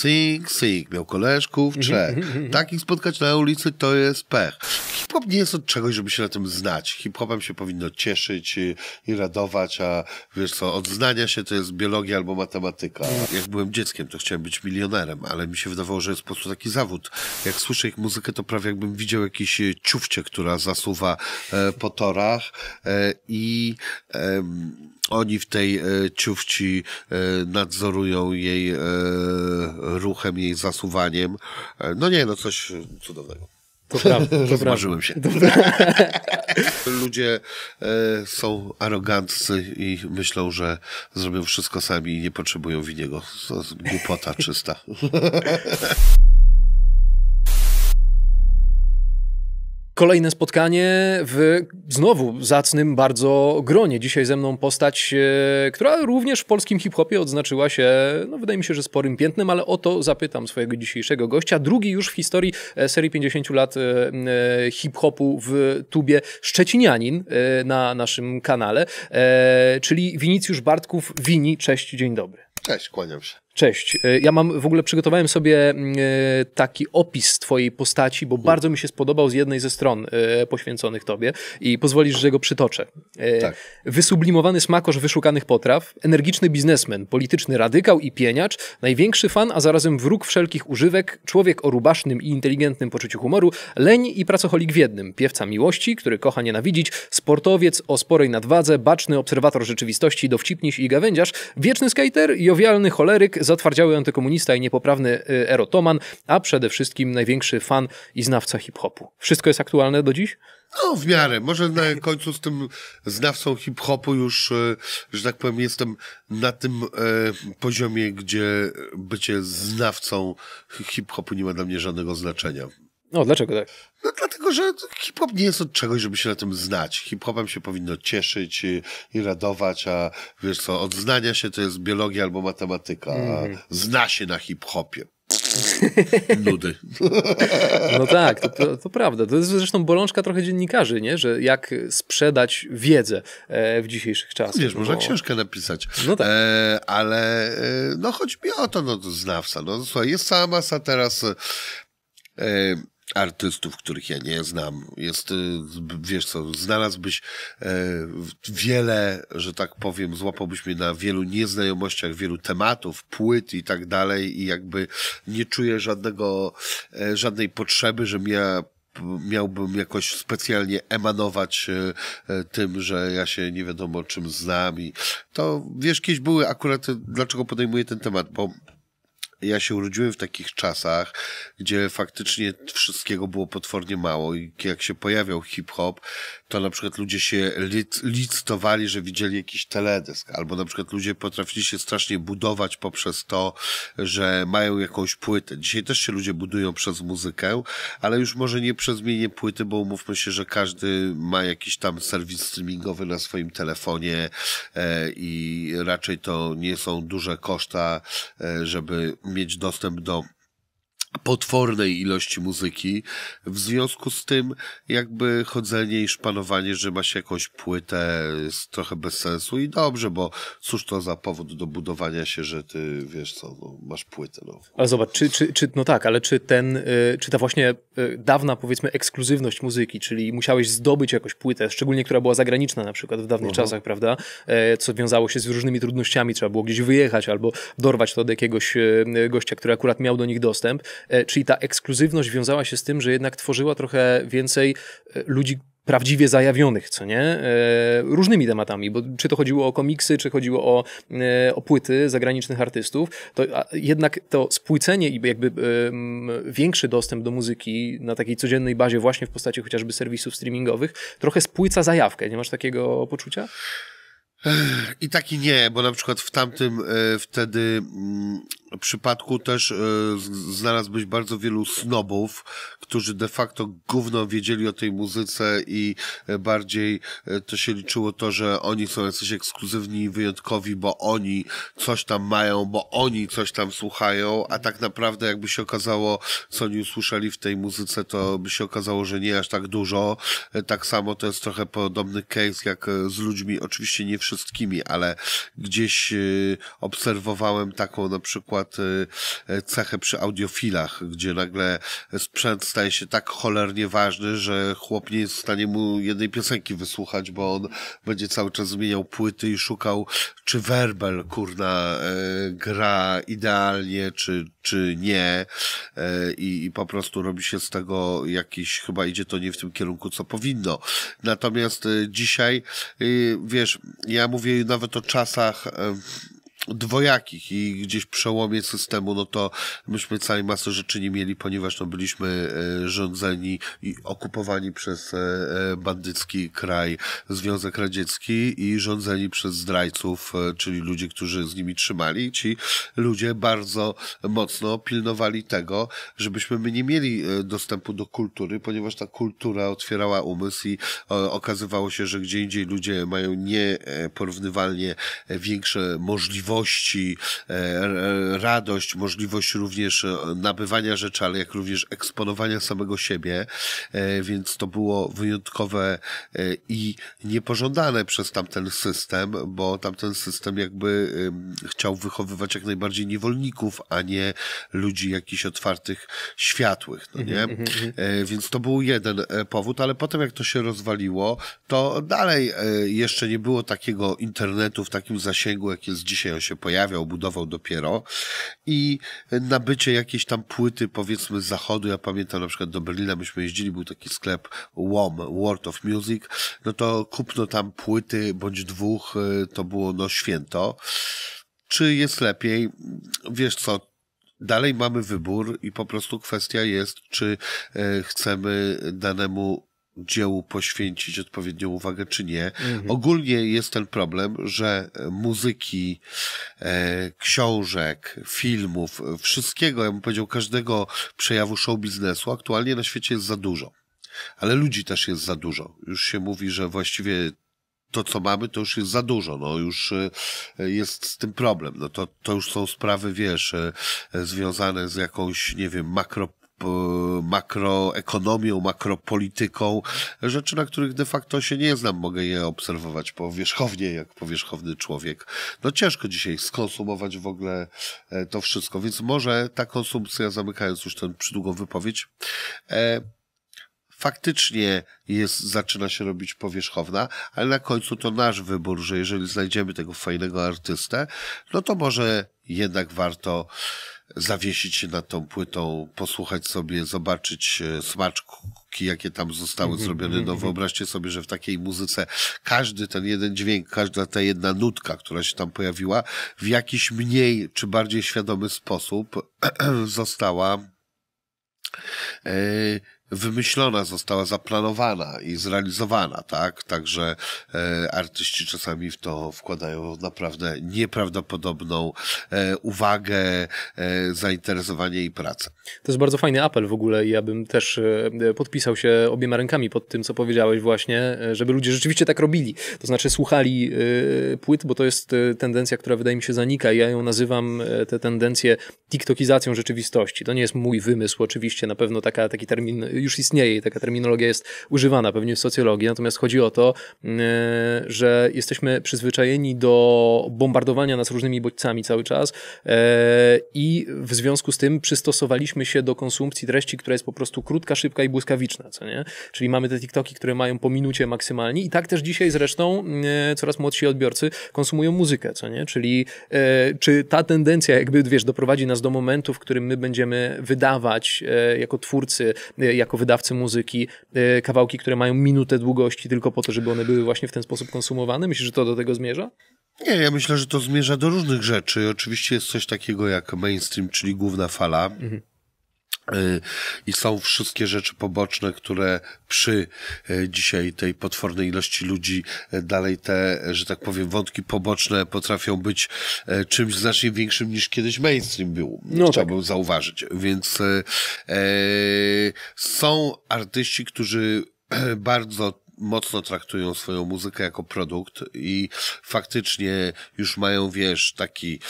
Sing, sing, miał koleżków, trzech. Takich spotkać na ulicy to jest pech. Hip-hop nie jest od czegoś, żeby się na tym znać. Hip-hopem się powinno cieszyć i radować, a wiesz co, Odznania się to jest biologia albo matematyka. Jak byłem dzieckiem, to chciałem być milionerem, ale mi się wydawało, że jest po prostu taki zawód. Jak słyszę ich muzykę, to prawie jakbym widział jakieś e, ciufcie, która zasuwa e, po torach e, i oni w tej e, ciufci e, nadzorują jej e, ruchem, jej zasuwaniem. No nie, no coś cudownego. To prawda. Rozmarzyłem się. Dobra. Ludzie e, są aroganccy i myślą, że zrobią wszystko sami i nie potrzebują winiego. To jest głupota czysta. Kolejne spotkanie w znowu zacnym bardzo gronie. Dzisiaj ze mną postać, e, która również w polskim hip-hopie odznaczyła się, no wydaje mi się, że sporym piętnem, ale o to zapytam swojego dzisiejszego gościa. Drugi już w historii e, serii 50 lat e, hip-hopu w tubie Szczecinianin na naszym kanale, czyli Winicjusz Bartków. Wini, cześć, dzień dobry. Cześć, kłaniam się. Cześć. E, ja mam w ogóle przygotowałem sobie mm, e, taki opis twojej postaci, bo bardzo mi się spodobał z jednej ze stron e, poświęconych tobie i pozwolisz, że go przytoczę. Tak. Wysublimowany smakosz wyszukanych potraw, energiczny biznesmen, polityczny radykał i pieniacz, największy fan, a zarazem wróg wszelkich używek, człowiek o rubasznym i inteligentnym poczuciu humoru, leń i pracocholik w jednym, piewca miłości, który kocha nienawidzić, sportowiec o sporej nadwadze, baczny obserwator rzeczywistości, dowcipniś i gawędziarz, wieczny skater, jowialny choleryk, zatwardziały antykomunista i niepoprawny y, erotoman, a przede wszystkim największy fan i znawca hip-hopu. Wszystko jest aktualne do dziś? No, w miarę. Może na końcu z tym znawcą hip-hopu już, y, że tak powiem, jestem na tym e, poziomie, gdzie bycie znawcą hip-hopu nie ma dla mnie żadnego znaczenia. No, dlaczego tak? No, dlatego, że hip-hop nie jest od czegoś, żeby się na tym znać. Hip-hopem się powinno cieszyć i, i radować, a wiesz co, od znania się to jest biologia albo matematyka, mm. a mhm. zna się na hip-hopie. Nudy. No tak, to, to, to, prawda. To jest zresztą bolączka trochę dziennikarzy, nie? że jak sprzedać wiedzę e, w dzisiejszych czasach. Wiesz, można bo... książkę napisać. No tak. E, ale e, no chodzi mi o to, no to znawca. No, słuchaj, jest cała masa teraz e, artystów, których ja nie znam. Jest, y, wiesz co, znalazłbyś e, wiele, że tak powiem, złapałbyś mnie na wielu nieznajomościach, wielu tematów, płyt i tak dalej i jakby nie czuję żadnego, e, żadnej potrzeby, żebym ja miałbym jakoś specjalnie emanować e, tym, że ja się nie wiadomo czym znam i to, wiesz, kiedyś były akurat, dlaczego podejmuję ten temat, bo ja się urodziłem w takich czasach, gdzie faktycznie wszystkiego było potwornie mało i jak się pojawiał hip-hop, to na przykład ludzie się lit, licytowali, że widzieli jakiś teledysk, albo na przykład ludzie potrafili się strasznie budować poprzez to, że mają jakąś płytę. Dzisiaj też się ludzie budują przez muzykę, ale już może nie przez mienie płyty, bo umówmy się, że każdy ma jakiś tam serwis streamingowy na swoim telefonie e, i raczej to nie są duże koszta, e, żeby mieć dostęp do potwornej ilości muzyki. W związku z tym jakby chodzenie i szpanowanie, że ma się jakąś płytę jest trochę bez sensu i dobrze, bo cóż to za powód do budowania się, że ty wiesz co, no, masz płytę. No. Ale zobacz, czy, czy, czy, no tak, ale czy ten, y, czy ta właśnie y, dawna powiedzmy ekskluzywność muzyki, czyli musiałeś zdobyć jakąś płytę, szczególnie która była zagraniczna na przykład w dawnych czasach, prawda, y, co wiązało się z różnymi trudnościami, trzeba było gdzieś wyjechać albo dorwać to od jakiegoś y, gościa, który akurat miał do nich dostęp, E, czyli ta ekskluzywność wiązała się z tym, że jednak tworzyła trochę więcej e, ludzi, prawdziwie zajawionych, co nie? E, różnymi tematami, bo czy to chodziło o komiksy, czy chodziło o, o płyty zagranicznych artystów, to jednak to spłycenie i jakby większy dostęp do muzyki na takiej codziennej bazie właśnie w postaci chociażby serwisów streamingowych trochę spłyca zajawkę. Nie masz takiego poczucia? I taki nie, bo na przykład w tamtym wtedy mm, przypadku też y, znalazłbyś bardzo wielu snobów, którzy de facto gówno wiedzieli o tej muzyce i e, bardziej e, to się liczyło to, że oni są jacyś ekskluzywni i wyjątkowi, bo oni coś tam mają, bo oni coś tam słuchają, a tak naprawdę jakby się okazało, co oni usłyszeli w tej muzyce, to by się okazało, że nie aż tak dużo. Tak samo to jest trochę podobny case jak z ludźmi, oczywiście nie wszystkimi, ale gdzieś obserwowałem taką na przykład przykład y, y, cechę przy audiofilach, gdzie nagle sprzęt staje się tak cholernie ważny, że chłop nie jest w stanie mu jednej piosenki wysłuchać, bo on będzie cały czas zmieniał płyty i szukał, czy werbel, kurna, y, gra idealnie, czy, czy nie. I, I po prostu robi się z tego jakiś, chyba idzie to nie w tym kierunku, co powinno. Natomiast dzisiaj, wiesz, ja mówię nawet o czasach, dwojakich i gdzieś przełomie systemu, no to myśmy całej masy rzeczy nie mieli, ponieważ no, byliśmy e, rządzeni i okupowani przez e, e, bandycki kraj Związek Radziecki i rządzeni przez zdrajców, czyli ludzi, którzy z nimi trzymali. ci ludzie bardzo mocno pilnowali tego, żebyśmy my nie mieli dostępu do kultury, ponieważ ta kultura otwierała umysł i okazywało się, że gdzie indziej ludzie mają nieporównywalnie większe możliwości nowości, e, e, radość, możliwość również e, nabywania rzeczy, ale jak również eksponowania samego siebie, więc to było wyjątkowe i niepożądane przez tamten system, bo tamten system jakby chciał wychowywać jak najbardziej niewolników, a nie ludzi jakichś otwartych, światłych, no nie? Mhm, mhm, mhm. Więc to był jeden powód, ale potem jak to się rozwaliło, to dalej jeszcze nie było takiego internetu w takim zasięgu, jak jest dzisiaj się pojawiał, budował dopiero i nabycie jakiejś tam płyty powiedzmy z zachodu, ja pamiętam na przykład do Berlina myśmy jeździli, był taki sklep WOM, World of Music, no to kupno tam płyty bądź dwóch, e, to było no święto. Czy jest lepiej? Wiesz co, dalej mamy wybór i po prostu kwestia jest, czy e, chcemy danemu dziełu poświęcić odpowiednią uwagę, czy nie. Mhm. Ogólnie jest ten problem, że e, muzyki, e, książek, filmów, wszystkiego, ja bym powiedział, każdego przejawu show biznesu aktualnie na świecie jest za dużo. Ale ludzi też jest za dużo. Już się mówi, że właściwie to, co mamy, to już jest za dużo, no już e, jest z tym problem. No to, to już są sprawy, wiesz, e, związane z jakąś, nie wiem, makro makroekonomią, makropolityką, rzeczy, na których de facto się nie znam, mogę je obserwować powierzchownie, jak powierzchowny człowiek. No ciężko dzisiaj skonsumować w ogóle e, to wszystko, więc może ta konsumpcja, zamykając już tę przydługą wypowiedź, e, faktycznie jest, zaczyna się robić powierzchowna, ale na końcu to nasz wybór, że jeżeli znajdziemy tego fajnego artystę, no to może jednak warto zawiesić się nad tą płytą, posłuchać sobie, zobaczyć e, smaczki, jakie tam zostały mhm, zrobione. Mhm, no mhm. wyobraźcie sobie, że w takiej muzyce każdy ten jeden dźwięk, każda ta jedna nutka, która się tam pojawiła, w jakiś mniej czy bardziej świadomy sposób została e, wymyślona została, zaplanowana i zrealizowana, tak? Także e, artyści czasami w to wkładają naprawdę nieprawdopodobną e, uwagę, e, zainteresowanie i pracę. To jest bardzo fajny apel w ogóle i ja bym też e, podpisał się obiema rękami pod tym, co powiedziałeś właśnie, e, żeby ludzie rzeczywiście tak robili. To znaczy słuchali e, płyt, bo to jest tendencja, która wydaje mi się zanika. Ja ją nazywam tę tendencję tiktokizacją rzeczywistości. To nie jest mój wymysł oczywiście, na pewno taka, taki termin już istnieje i taka terminologia jest używana pewnie w socjologii, natomiast chodzi o to, mm, e, że jesteśmy przyzwyczajeni do bombardowania nas różnymi bodźcami cały czas e, i w związku z tym przystosowaliśmy się do konsumpcji treści, która jest po prostu krótka, szybka i błyskawiczna, co nie? Czyli mamy te TikToki, które mają po minucie maksymalnie i tak też dzisiaj zresztą mm, e, coraz młodsi odbiorcy konsumują muzykę, co nie? Czyli czy ta tendencja jakby, wiesz, doprowadzi nas do momentu, w którym my będziemy wydawać jako twórcy, jako jako wydawcy muzyki y, kawałki, które mają minutę długości tylko po to, żeby one były właśnie w ten sposób konsumowane? Myślisz, że to do tego zmierza? Nie, ja myślę, że to zmierza do różnych rzeczy. Oczywiście jest coś takiego jak mainstream, czyli główna fala. Mhm. Y, i są wszystkie rzeczy poboczne, które przy y, dzisiaj tej potwornej ilości ludzi y, dalej te, że tak powiem, wątki poboczne potrafią być czymś znacznie większym niż kiedyś mainstream był. No tak. Chciałbym tak. zauważyć. Więc e, są artyści, którzy bardzo mocno traktują swoją muzykę jako produkt i faktycznie już mają, wiesz, taki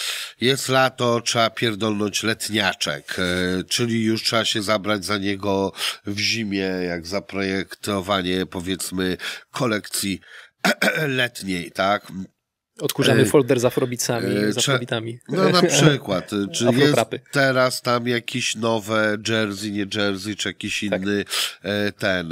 jest lato, trzeba pierdolnąć letniaczek, e, czyli już trzeba się zabrać za niego w zimie, jak za projektowanie powiedzmy kolekcji letniej, tak? Odkurzamy e, folder z afrobicami, e, z afrobitami. No na przykład, czy jest teraz tam jakieś nowe jersey, nie jersey, czy jakiś tak. inny e, ten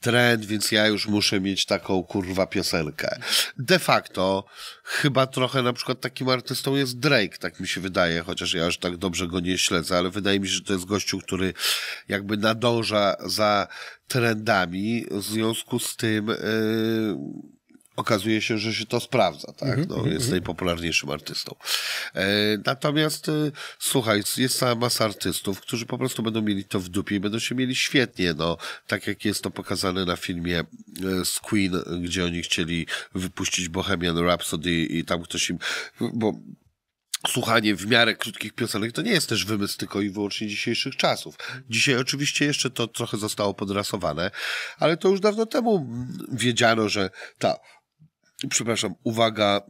trend, więc ja już muszę mieć taką kurwa piosenkę. De facto chyba trochę na przykład takim artystą jest Drake, tak mi się wydaje, chociaż ja już tak dobrze go nie śledzę, ale wydaje mi się, że to jest gościu, który jakby nadąża za trendami, w związku z tym... Yy, okazuje się, że się to sprawdza, tak? Mhm, no, mm -hmm. jest mhm. najpopularniejszym artystą. E, natomiast e, słuchaj, jest cała masa artystów, którzy po prostu będą mieli to w dupie i będą się mieli świetnie, no, tak jak jest to pokazane na filmie e, Queen, gdzie oni chcieli wypuścić Bohemian Rhapsody i tam ktoś im, bo słuchanie w miarę krótkich piosenek to nie jest też wymysł tylko i wyłącznie dzisiejszych czasów. Dzisiaj oczywiście jeszcze to trochę zostało podrasowane, ale to już dawno temu wiedziano, że ta przepraszam, uwaga,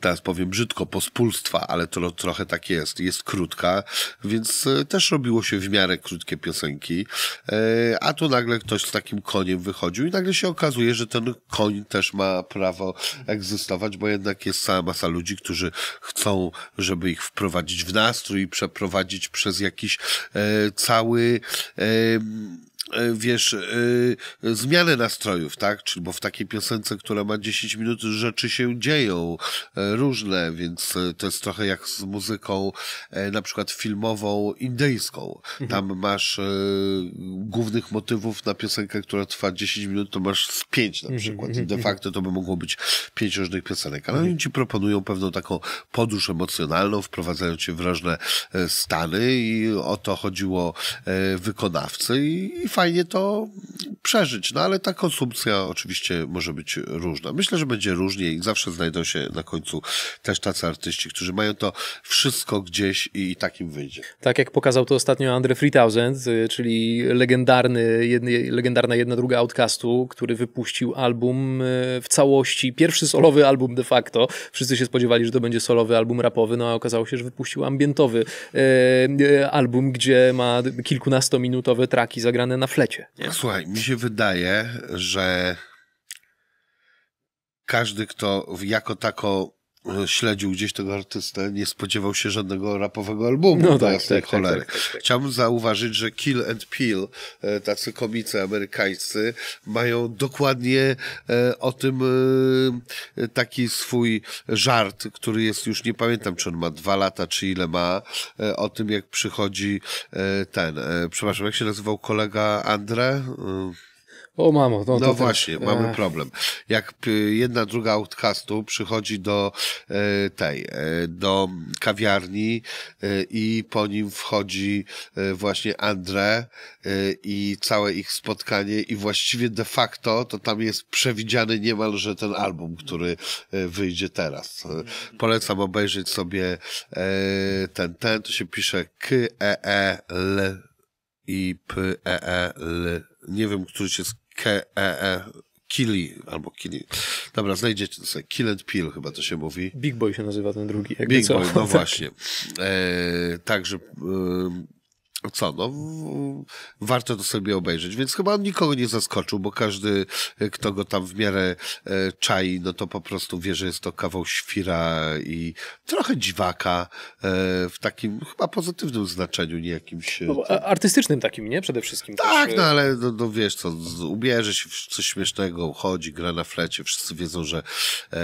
teraz powiem brzydko, pospólstwa, ale to trochę tak jest, jest krótka, więc e, też robiło się w miarę krótkie piosenki, e, a tu nagle ktoś z takim koniem wychodził i nagle się okazuje, że ten koń też ma prawo egzystować, bo jednak jest cała masa ludzi, którzy chcą, żeby ich wprowadzić w nastrój i przeprowadzić przez jakiś e, cały E, wiesz, e, zmianę nastrojów, tak? Czyli bo w takiej piosence, która ma 10 minut, rzeczy się dzieją e, różne, więc to jest trochę jak z muzyką na przykład filmową indyjską. Mhm. Tam masz głównych motywów na piosenkę, która trwa 10 minut, to masz z 5 na mhm, przykład. Mhm, De facto to by mogło być 5 różnych piosenek, ale oni ci proponują pewną taką podróż emocjonalną, wprowadzają cię w różne stany i o to chodziło wykonawcy i, fajnie fajnie to przeżyć. No ale ta konsumpcja oczywiście może być różna. Myślę, że będzie różnie i zawsze znajdą się na końcu też tacy artyści, którzy mają to wszystko gdzieś i takim wyjdzie. Tak jak pokazał to ostatnio Andre 3000, y, czyli legendarny, jedny, legendarna jedna druga outcastu, który wypuścił album y, w całości, pierwszy solowy album de facto. Wszyscy się spodziewali, że to będzie solowy album rapowy, no a okazało się, że wypuścił ambientowy y, album, gdzie ma kilkunastominutowe traki zagrane na na flecie. Nie? Słuchaj, mi się wydaje, że każdy, kto jako tako śledził gdzieś tego artystę, nie spodziewał się żadnego rapowego albumu. No tak, tak, tak, cholery. Tak, tak, tak, Chciałbym zauważyć, że Kill and Peel, e, tacy komicy amerykańscy, mają dokładnie e, o tym e, taki swój żart, który jest już, nie pamiętam, czy on ma dwa lata, czy ile ma, o tym jak przychodzi ten, przepraszam, jak się nazywał kolega Andre? O mamo, no, no właśnie, mamy e. problem. Jak y, jedna druga outcastu przychodzi do e, tej, e, do kawiarni i po nim wchodzi właśnie André i całe ich spotkanie i właściwie de facto to tam jest przewidziany niemalże ten album, który wyjdzie teraz. Polecam obejrzeć sobie ten, ten, to się pisze K-E-E-L i P-E-E-L. Nie wiem, który się K-E-E. E, Kili, albo Kili. Dobra, znajdziecie sobie. Kill and Peel chyba to się mówi. Big Boy się nazywa ten drugi. Big co? Boy, no tak. właśnie. E, także e, co, no, warto to sobie obejrzeć. Więc chyba on nikogo nie zaskoczył, bo każdy, e, kto go tam w miarę e, czai, no to po prostu wie, że jest to kawał świra i trochę dziwaka e, w takim chyba pozytywnym znaczeniu, nie jakimś... No, artystycznym takim, nie? Przede wszystkim. Tak, też... no ale no, no, wiesz co, ubierze się w coś śmiesznego, chodzi, gra na flecie, wszyscy wiedzą, że e,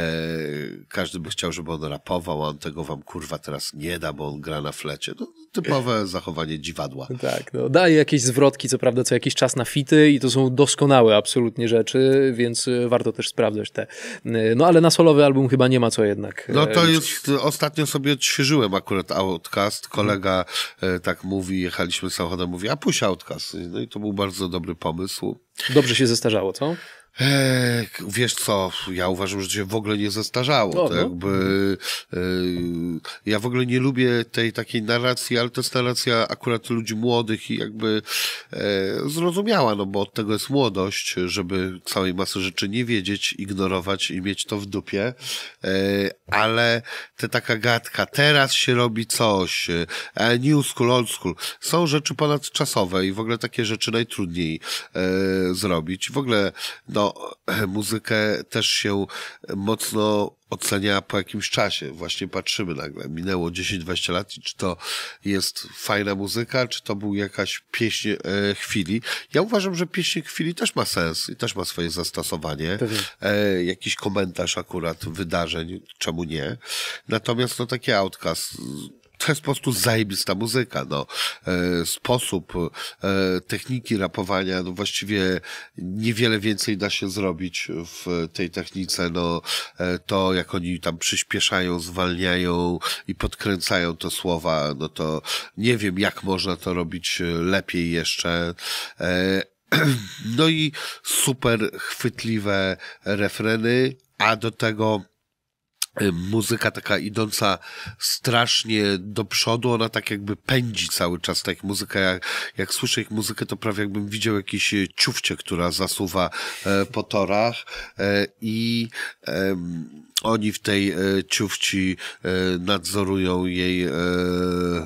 każdy by chciał, żeby on rapował, a on tego wam kurwa teraz nie da, bo on gra na flecie. No, typowe zachowanie dziwaka tak, no, daje jakieś zwrotki, co prawda, co jakiś czas na fity i to są doskonałe absolutnie rzeczy, więc e, warto też sprawdzać te. E, no ale na solowy album chyba nie ma co jednak. E, no to jest, ostatnio sobie odświeżyłem akurat Outcast, kolega hmm. tak mówi, jechaliśmy samochodem, mówi, a puść Outcast. No i to był bardzo dobry pomysł. Dobrze się zestarzało, co? wiesz co, ja uważam, że się w ogóle nie zestarzało. No, no. jakby, e, ja w ogóle nie lubię tej takiej narracji, ale to jest narracja akurat ludzi młodych i jakby e, zrozumiała, no bo od tego jest młodość, żeby całej masy rzeczy nie wiedzieć, ignorować i mieć to w dupie. E, ale te taka gadka, teraz się robi coś, new school, old school. Są rzeczy ponadczasowe i w ogóle takie rzeczy najtrudniej zrobić. W ogóle, no, muzykę też się mocno ocenia po jakimś czasie. Właśnie patrzymy nagle, minęło 10-20 lat czy to jest fajna muzyka, czy to był jakaś pieśń e, chwili. Ja uważam, że pieśń chwili też ma sens i też ma swoje zastosowanie. E, jakiś komentarz akurat wydarzeń, czemu nie. Natomiast no takie outcast to jest po prostu zajebista muzyka, no. E, sposób e, techniki rapowania, no właściwie niewiele więcej da się zrobić w tej technice, no. E, to, jak oni tam przyspieszają, zwalniają i podkręcają te słowa, no to nie wiem, jak można to robić lepiej jeszcze. No i super chwytliwe refreny, a do tego Y, muzyka taka idąca strasznie do przodu, ona tak jakby pędzi cały czas, tak muzyka, jak, jak słyszę ich muzykę, to prawie jakbym widział jakieś y, ciufcie, która zasuwa e, po torach e, i oni w tej e, ciufci nadzorują jej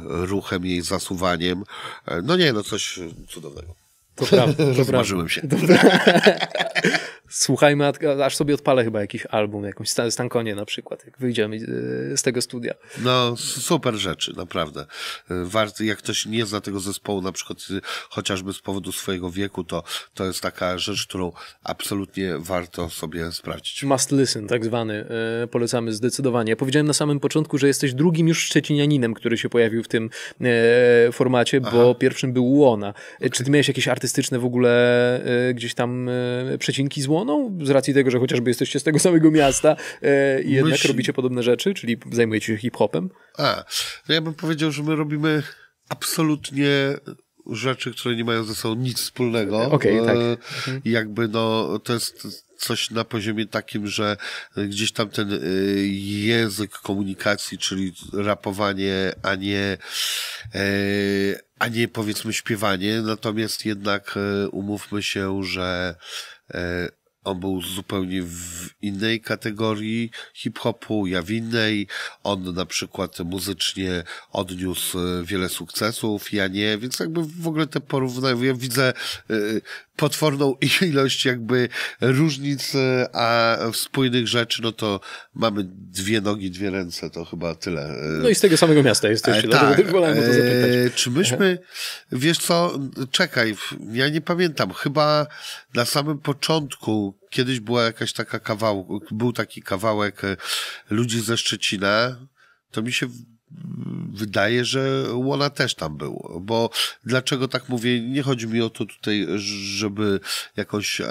ruchem, jej zasuwaniem. No nie, no coś cudownego. To prawda. Rozmarzyłem się. To Słuchajmy, aż sobie odpalę chyba jakiś album, jakąś Stankonie na przykład, jak wyjdziemy e, z tego studia. No, super rzeczy, naprawdę. E, warto, jak ktoś nie zna tego zespołu, na przykład e, chociażby z powodu swojego wieku, to, to jest taka rzecz, którą absolutnie warto sobie sprawdzić. Must listen, tak zwany. Polecamy zdecydowanie. Ja powiedziałem na samym początku, że jesteś drugim już szczecinianinem, który się pojawił w tym formacie, Aha. bo pierwszym był Łona. Okay. Czy ty miałeś jakieś artystyczne w ogóle gdzieś tam przecinki z z racji tego, że chociażby jesteście z tego samego miasta e, i jednak robicie podobne rzeczy, czyli zajmujecie się hip-hopem? A, ja bym powiedział, że my robimy absolutnie rzeczy, które nie mają ze sobą nic wspólnego. Okej, okay, tak. E, mhm. Jakby no, to jest coś na poziomie takim, że gdzieś tam ten e, język komunikacji, czyli rapowanie, a nie, e, a nie powiedzmy śpiewanie. Natomiast jednak umówmy się, że on był zupełnie w innej kategorii hip-hopu, ja w innej. On na przykład muzycznie odniósł wiele sukcesów, ja nie, więc jakby w ogóle te porównania, ja widzę y, y, potworną ilość jakby różnic, e, a spójnych rzeczy, no to mamy dwie nogi, dwie ręce, to chyba tyle. E, no i z tego samego miasta jesteście, e, tak. dlatego e, to zapytać. Czy myśmy, Aha. Mhm. wiesz co, czekaj, ja nie pamiętam, chyba na samym początku kiedyś była jakaś taka kawał był taki kawałek e, ludzi ze Szczecina, to mi się wydaje, że Łona też tam było. Bo dlaczego tak mówię? Nie chodzi mi o to tutaj, żeby jakąś e,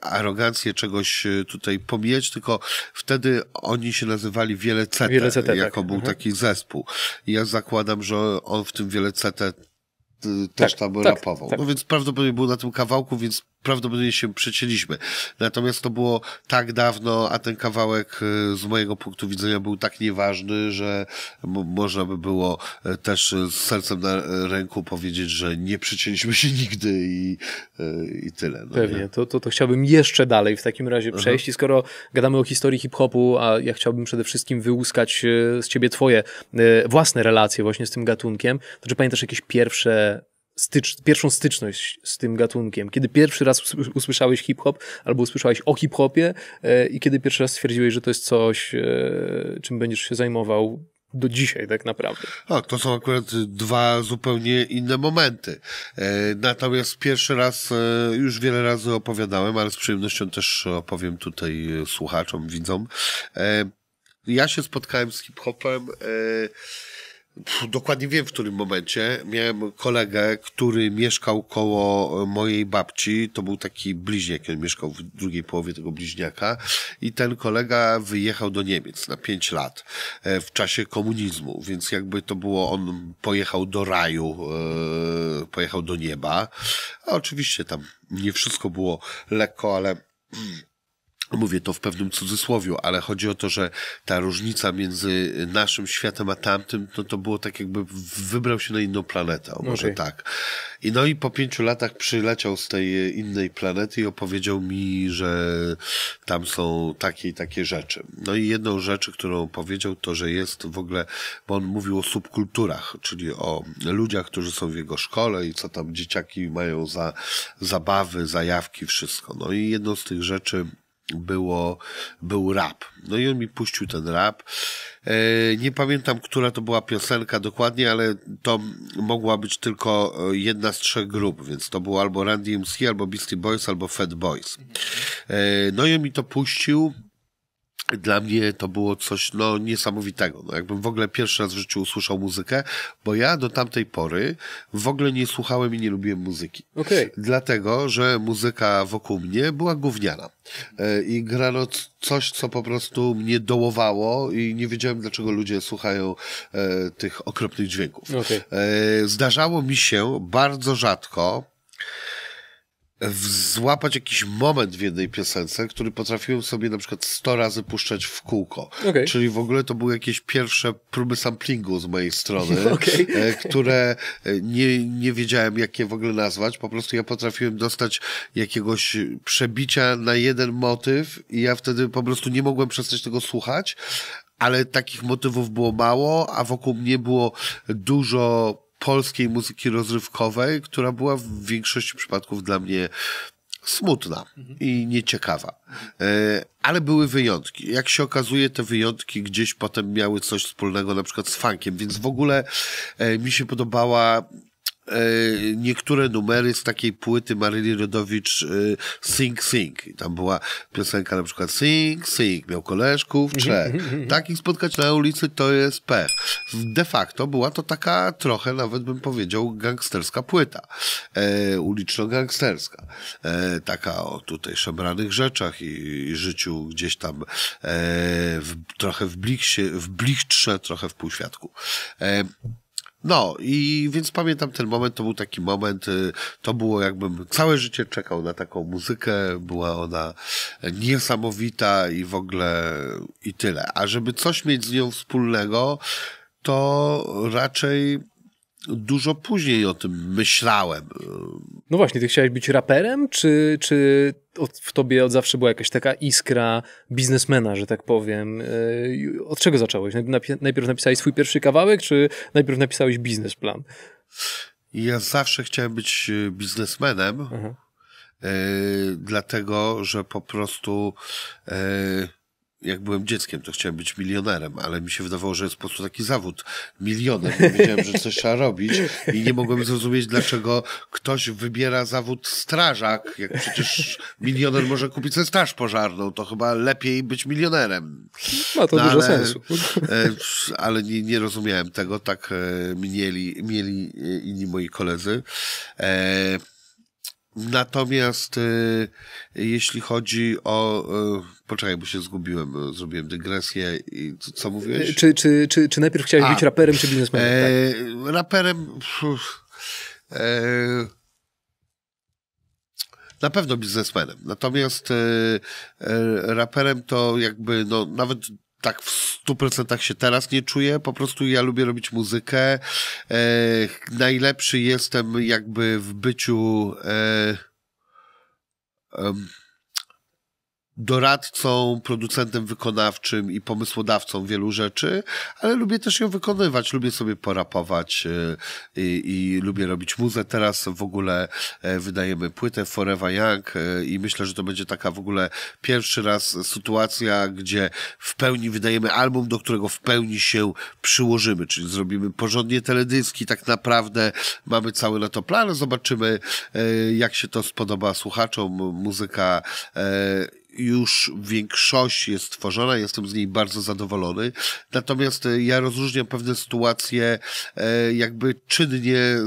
arogancję czegoś e, tutaj pomijać, tylko wtedy oni się nazywali Wiele CT, jako tak. był mhm. taki zespół. I ja zakładam, że on w tym Wiele CT e, też tak, tam tak, rapował. Tak. No więc prawdopodobnie był na tym kawałku, więc prawdopodobnie się przecięliśmy. Natomiast to było tak dawno, a ten kawałek y, z mojego punktu widzenia był tak nieważny, że można by było e, też e, z sercem na ręku powiedzieć, że nie przecięliśmy się nigdy i, e, i tyle. No Pewnie, to, to, to chciałbym jeszcze dalej w takim razie Aha. przejść i skoro gadamy o historii hip-hopu, a ja chciałbym przede wszystkim wyłuskać z ciebie twoje własne relacje właśnie z tym gatunkiem, to czy pamiętasz jakieś pierwsze stycz, pierwszą styczność z tym gatunkiem? Kiedy pierwszy raz usłyszałeś hip-hop albo usłyszałeś o hip-hopie e, i kiedy pierwszy raz stwierdziłeś, że to jest coś, e, czym będziesz się zajmował do dzisiaj tak naprawdę. O, tak, to są akurat dwa zupełnie inne momenty. E, natomiast pierwszy raz, e, już wiele razy opowiadałem, ale z przyjemnością też opowiem tutaj e, słuchaczom, widzom. Ja się spotkałem z hip-hopem dokładnie wiem w którym momencie. Miałem kolegę, który mieszkał koło e, mojej babci. To był taki bliźniak, on mieszkał w drugiej połowie tego bliźniaka. I ten kolega wyjechał do Niemiec na pięć lat e, w czasie komunizmu, więc jakby to było, on pojechał do raju, e, pojechał do nieba. A oczywiście tam nie wszystko było lekko, ale No mówię to w pewnym cudzysłowiu, ale chodzi o to, że ta różnica między naszym światem a tamtym, no to było tak jakby wybrał się na inną planetę, o może okay. tak. I no i po pięciu latach przyleciał z tej innej planety i opowiedział mi, że tam są takie i takie rzeczy. No i jedną rzecz, którą powiedział, to że jest w ogóle, bo on mówił o subkulturach, czyli o ludziach, którzy są w jego szkole i co tam dzieciaki mają za zabawy, zajawki, wszystko. No i jedną z tych rzeczy było, był rap. No i on mi puścił ten rap. E, nie pamiętam, która to była piosenka dokładnie, ale to mogła być tylko e, jedna z trzech grup, więc to było albo Randy MC, albo Beastie Boys, albo Fat Boys. E, no i on mi to puścił dla mnie to było coś no, niesamowitego. No, jakbym w ogóle pierwszy raz w życiu usłyszał muzykę, bo ja do tamtej pory w ogóle nie słuchałem i nie lubiłem muzyki. Okay. Dlatego, że muzyka wokół mnie była gówniana. E, I grano coś, co po prostu mnie dołowało i nie wiedziałem, dlaczego ludzie słuchają e, tych okropnych dźwięków. Okay. E, zdarzało mi się bardzo rzadko złapać jakiś moment w jednej piosence, który potrafiłem sobie na przykład 100 razy puszczać w kółko. Okay. Czyli w ogóle to były jakieś pierwsze próby samplingu z mojej strony, okay. E, które e, nie, nie wiedziałem, jak je w ogóle nazwać. Po prostu ja potrafiłem dostać jakiegoś przebicia na jeden motyw i ja wtedy po prostu nie mogłem przestać tego słuchać, ale takich motywów było mało, a wokół mnie było dużo polskiej muzyki rozrywkowej, która była w większości przypadków dla mnie smutna i nieciekawa. E, ale były wyjątki. Jak się okazuje, te wyjątki gdzieś potem miały coś wspólnego na przykład z funkiem, więc w ogóle e, mi się podobała E, niektóre numery z takiej płyty Maryli Rodowicz e, Sing Sing. Tam była piosenka na przykład Sing Sing, miał koleżków, trzech. Takich spotkać na ulicy to jest pech. De facto była to taka trochę, nawet bym powiedział, gangsterska płyta. E, uliczno-gangsterska. E, taka o tutaj szemranych rzeczach i, i życiu gdzieś tam e, w, trochę w, bliksie, w blichtrze, trochę w półświadku. E, no i więc pamiętam ten moment, to był taki moment, y, to było jakbym całe życie czekał na taką muzykę, była ona niesamowita i w ogóle i tyle. A żeby coś mieć z nią wspólnego, to raczej dużo później o tym myślałem. No właśnie, ty chciałeś być raperem, czy, czy od, w tobie od zawsze była jakaś taka iskra biznesmena, że tak powiem? Y, od czego zacząłeś? najpierw napisałeś swój pierwszy kawałek, czy najpierw napisałeś biznesplan? Ja zawsze chciałem być y, biznesmenem, mhm. dlatego że po prostu jak byłem dzieckiem, to chciałem być milionerem, ale mi się wydawało, że jest po prostu taki zawód milionem. Nie wiedziałem, że coś trzeba robić i nie mogłem zrozumieć, dlaczego ktoś wybiera zawód strażak, jak przecież milioner może kupić sobie straż pożarną, to chyba lepiej być milionerem. Ma to no, dużo ale, sensu. E, ale nie, nie, rozumiałem tego, tak e, mieli, mieli e, inni moi koledzy. Natomiast e, jeśli chodzi o. E, poczekaj, bo się zgubiłem, zrobiłem dygresję. I co mówiłeś? Czy, czy, czy, czy najpierw chciałeś A, być raperem czy biznesmenem? E, tak? Raperem. Pff, e, na pewno biznesmenem. Natomiast e, e raperem to jakby, no, nawet tak w 100% się teraz nie czuję. Po prostu ja lubię robić muzykę. E, najlepszy jestem jakby w byciu. E, doradcą, producentem wykonawczym i pomysłodawcą wielu rzeczy, ale lubię też ją wykonywać, lubię sobie porapować e, i, i, lubię robić muzę. Teraz w ogóle e, wydajemy płytę Forever Young e, i myślę, że to będzie taka w ogóle pierwszy raz sytuacja, gdzie w pełni wydajemy album, do którego w pełni się przyłożymy, czyli zrobimy porządnie teledyski, tak naprawdę mamy cały na to plan, zobaczymy jak się to spodoba słuchaczom, muzyka już większość jest stworzona, jestem z niej bardzo zadowolony. Natomiast e, ja rozróżniam pewne sytuacje, e, jakby czynnie e,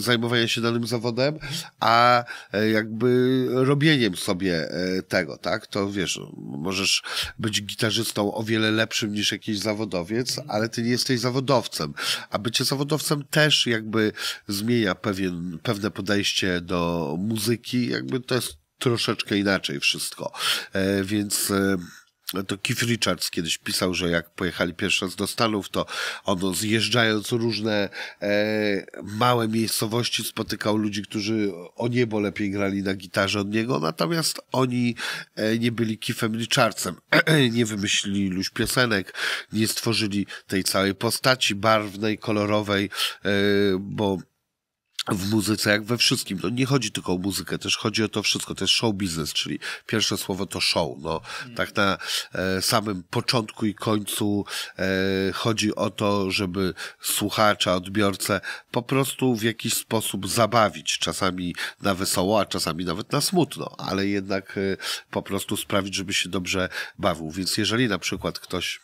zajmowania się danym zawodem, a jakby robieniem sobie tego, tak? To wiesz, możesz być gitarzystą o wiele lepszym niż jakiś zawodowiec, ale ty nie jesteś zawodowcem. A bycie zawodowcem też jakby zmienia pewien, pewne podejście do muzyki, jakby to jest troszeczkę inaczej wszystko. E, więc e, to Keith Richards kiedyś pisał, że jak pojechali pierwszy raz do Stanów, to on zjeżdżając różne e, małe miejscowości spotykał ludzi, którzy o niebo lepiej grali na gitarze od niego, natomiast oni e, nie byli Keithem Richardsem. nie wymyślili iluś piosenek, nie stworzyli tej całej postaci barwnej, kolorowej, e, bo w muzyce, jak we wszystkim. No nie chodzi tylko o muzykę, też chodzi o to wszystko. To jest show business, czyli pierwsze słowo to show. No, mm. Tak na e, samym początku i końcu e, chodzi o to, żeby słuchacza, odbiorcę po prostu w jakiś sposób zabawić. Czasami na wesoło, a czasami nawet na smutno, ale jednak e, po prostu sprawić, żeby się dobrze bawił. Więc jeżeli na przykład ktoś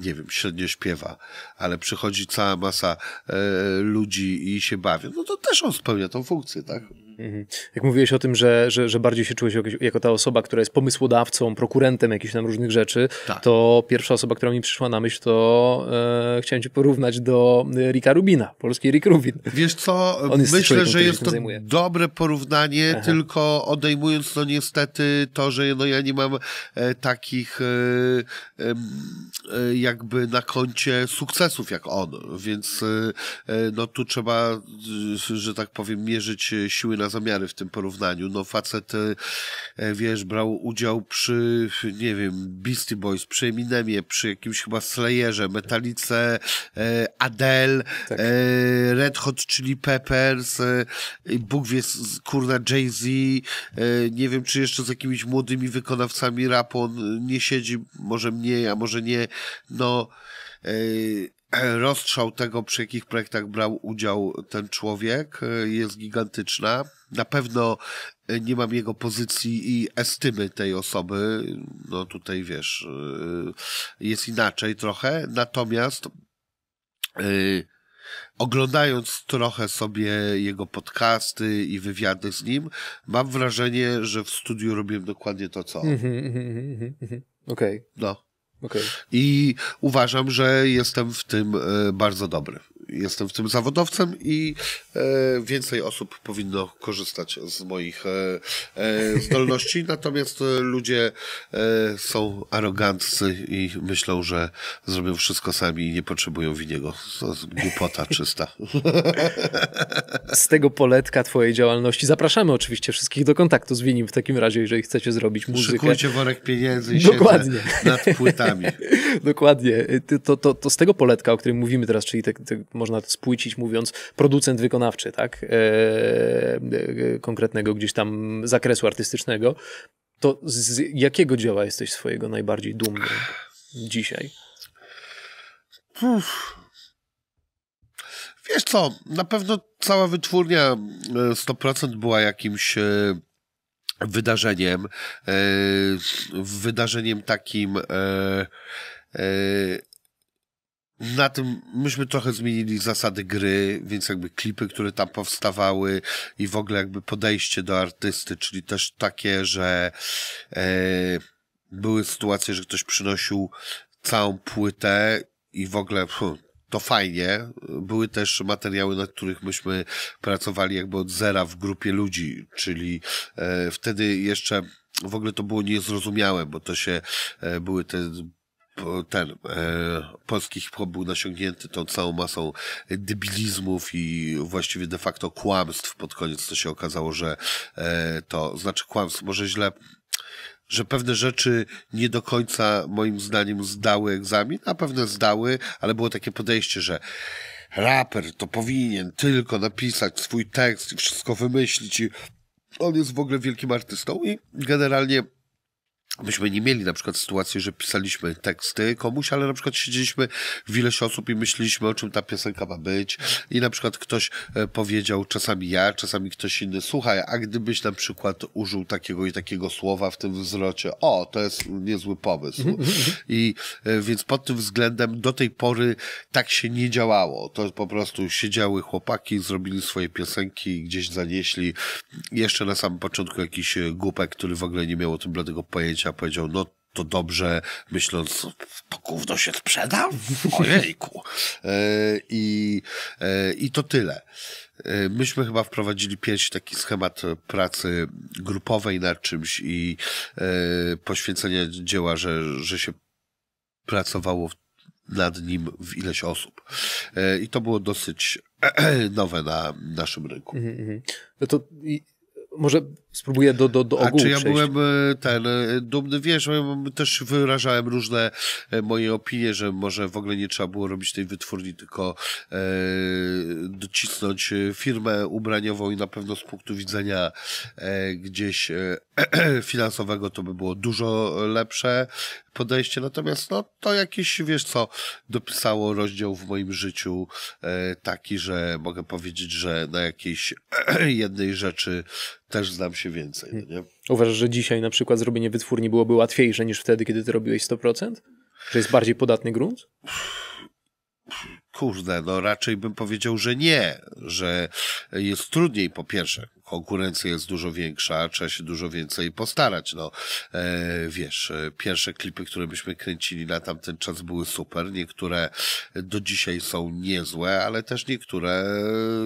nie wiem, średnio śpiewa, ale przychodzi cała masa e, ludzi i się bawią, no to też on spełnia tą funkcję, tak? Mhm. Jak mówiłeś o tym, że, że, że bardziej się czułeś jako ta osoba, która jest pomysłodawcą, prokurentem jakichś tam różnych rzeczy, tak. to pierwsza osoba, która mi przyszła na myśl, to e, chciałem cię porównać do e, Rika Rubina, polskiej Rick Rubin. Wiesz co, myślę, że jest to zajmuje. dobre porównanie, Aha. tylko odejmując no niestety to, że no ja nie mam e, takich e, e jakby na koncie sukcesów jak on, więc e, no tu trzeba, że tak powiem, mierzyć siły na zamiary w tym porównaniu. No facet, e, e, wiesz, brał udział przy, nie wiem, Beastie Boys, przy Eminemie, przy jakimś chyba Slayerze, Metalice, e, Adele, tak. Red Hot Chili Peppers, Bóg wie, kurna Jay-Z, nie wiem, czy jeszcze z jakimiś młodymi wykonawcami rapu on nie siedzi, może mniej, a może nie, no rozstrzał tego, przy jakich projektach brał udział ten człowiek, e, jest gigantyczna. Na pewno e, nie mam jego pozycji i estymy tej osoby. No tutaj wiesz, e, jest inaczej trochę. Natomiast oglądając trochę sobie jego podcasty i wywiady z nim, mam wrażenie, że w studiu robiłem dokładnie to, co on. Mhm, mhm, mhm, Okej. Okay. No. Okay. I uważam, że jestem w tym e, bardzo dobry jestem w tym zawodowcem i e, więcej osób powinno korzystać z moich e, e, zdolności, natomiast ludzie są aroganccy i myślą, że zrobią wszystko sami i nie potrzebują winiego. To jest głupota czysta. Z tego poletka twojej działalności zapraszamy oczywiście wszystkich do kontaktu z winim w takim razie, jeżeli chcecie zrobić muzykę. Szykujcie worek pieniędzy i Dokładnie. nad płytami. Dokładnie. Y, to, to, to z tego poletka, o którym mówimy teraz, czyli te, te można to spłycić mówiąc producent wykonawczy, tak? E, e, konkretnego gdzieś tam zakresu artystycznego. To z jakiego dzieła jesteś swojego najbardziej dumny dzisiaj? Uff. Wiesz co, na pewno cała wytwórnia 100% e, była jakimś wydarzeniem. Wydarzeniem takim na tym myśmy trochę zmienili zasady gry, więc jakby klipy, które tam powstawały i w ogóle jakby podejście do artysty, czyli też takie, że e, były sytuacje, że ktoś przynosił całą płytę i w ogóle to fajnie. Były też materiały, na których myśmy pracowali jakby od zera w grupie ludzi, czyli e, wtedy jeszcze w ogóle to było niezrozumiałe, bo to się e, były te ten e, polskich hip-hop był nasiągnięty tą całą masą debilizmów i właściwie de facto kłamstw pod koniec, to się okazało, że e, to znaczy kłamstw może źle że pewne rzeczy nie do końca moim zdaniem zdały egzamin, a pewne zdały, ale było takie podejście, że raper to powinien tylko napisać swój tekst i wszystko wymyślić i on jest w ogóle wielkim artystą i generalnie Myśmy nie mieli na przykład sytuacji, że pisaliśmy teksty komuś, ale na przykład siedzieliśmy w ileś osób i myśleliśmy, o czym ta piosenka ma być. I na przykład ktoś e, powiedział, czasami ja, czasami ktoś inny, słuchaj, a gdybyś na przykład użył takiego i takiego słowa w tym wzrocie, o, to jest niezły pomysł. Mhm, mhm, mhm. I e, więc pod tym względem do tej pory tak się nie działało. To po prostu siedziały chłopaki, zrobili swoje piosenki, gdzieś zanieśli. Jeszcze na samym początku jakiś e, głupek, który w ogóle nie miał o tym bladego pojęcia, powiedział, no to dobrze, myśląc, gówno się sprzedam? Ojejku. E, I, e, I to tyle. E, myśmy chyba wprowadzili pierwszy taki schemat pracy grupowej nad czymś i poświęcenia dzieła, że, że się pracowało nad nim w ileś osób. I to było dosyć nowe na naszym rynku. Mhm, mhm. No to może spróbuję do, do, do ogółu A czy ja przejść. byłem e, ten e, dumny, wiesz, też wyrażałem różne e, moje opinie, że może w ogóle nie trzeba było robić tej wytwórni, tylko e, docisnąć firmę ubraniową i na pewno z punktu widzenia e, gdzieś e, finansowego to by było dużo lepsze podejście, natomiast no to jakieś, wiesz co, dopisało rozdział w moim życiu taki, że mogę powiedzieć, że na jakiejś jednej rzeczy też znam się się więcej. No nie? Uważasz, że dzisiaj na przykład zrobienie wytwórni byłoby łatwiejsze niż wtedy, kiedy ty robiłeś 100%? Że jest bardziej podatny grunt? kurde, no raczej bym powiedział, że nie, że jest trudniej po pierwsze. Konkurencja jest dużo większa, trzeba się dużo więcej postarać. No, e, wiesz, e, pierwsze klipy, które byśmy kręcili na tamten czas były super. Niektóre do dzisiaj są niezłe, ale też niektóre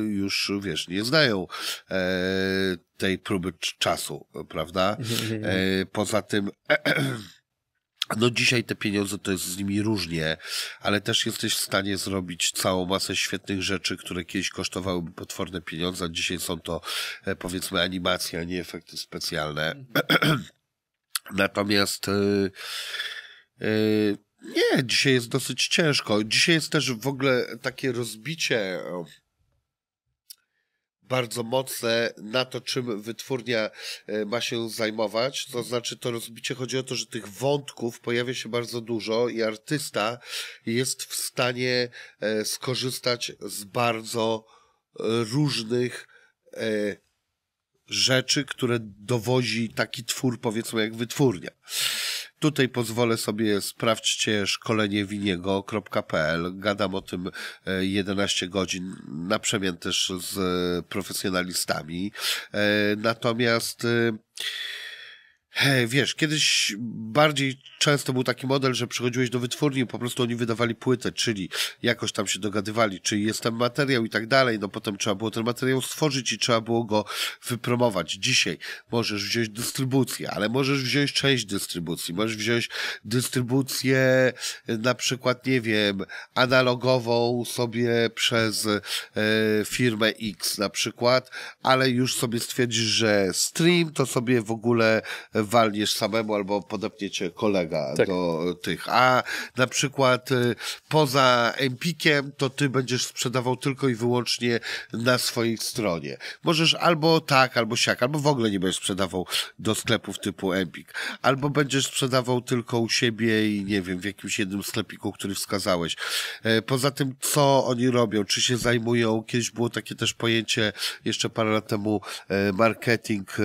już, wiesz, nie zdają e, tej próby czasu, prawda? Mhm, mhm, e, mhm. poza tym. No dzisiaj te pieniądze to jest z nimi różnie, ale też jesteś w stanie zrobić całą masę świetnych rzeczy, które kiedyś kosztowałyby potworne pieniądze, a dzisiaj są to e, powiedzmy animacje, a nie efekty specjalne. Mhm. Natomiast yy, yy, nie, dzisiaj jest dosyć ciężko. Dzisiaj jest też w ogóle takie rozbicie bardzo mocne na to, czym wytwórnia e, ma się zajmować. To znaczy, to rozbicie chodzi o to, że tych wątków pojawia się bardzo dużo i artysta jest w stanie e, skorzystać z bardzo e, różnych rzeczy, które dowozi taki twór, powiedzmy, jak wytwórnia. Tutaj pozwolę sobie, sprawdźcie szkolenie winiego.pl. Gadam o tym 11 e, godzin, na przemian też z profesjonalistami. E, natomiast e, Hej, wiesz, kiedyś bardziej często był taki model, że przychodziłeś do wytwórni i po prostu oni wydawali płytę, czyli jakoś tam się dogadywali, czyli jest ten materiał i tak dalej, no potem trzeba było ten materiał stworzyć i trzeba było go wypromować. Dzisiaj możesz wziąć dystrybucję, ale możesz wziąć część dystrybucji, możesz wziąć dystrybucję e, na przykład, nie wiem, analogową sobie przez e, firmę X na przykład, ale już sobie stwierdzisz, że stream to sobie w ogóle walniesz samemu albo cię kolega tak. do tych. A na przykład y, poza Empikiem to ty będziesz sprzedawał tylko i wyłącznie na swojej stronie. Możesz albo tak, albo siak, albo w ogóle nie będziesz sprzedawał do sklepów typu Empik. Albo będziesz sprzedawał tylko u siebie i nie wiem, w jakimś jednym sklepiku, który wskazałeś. E, poza tym, co oni robią, czy się zajmują, kiedyś było takie też pojęcie jeszcze parę lat temu e, marketing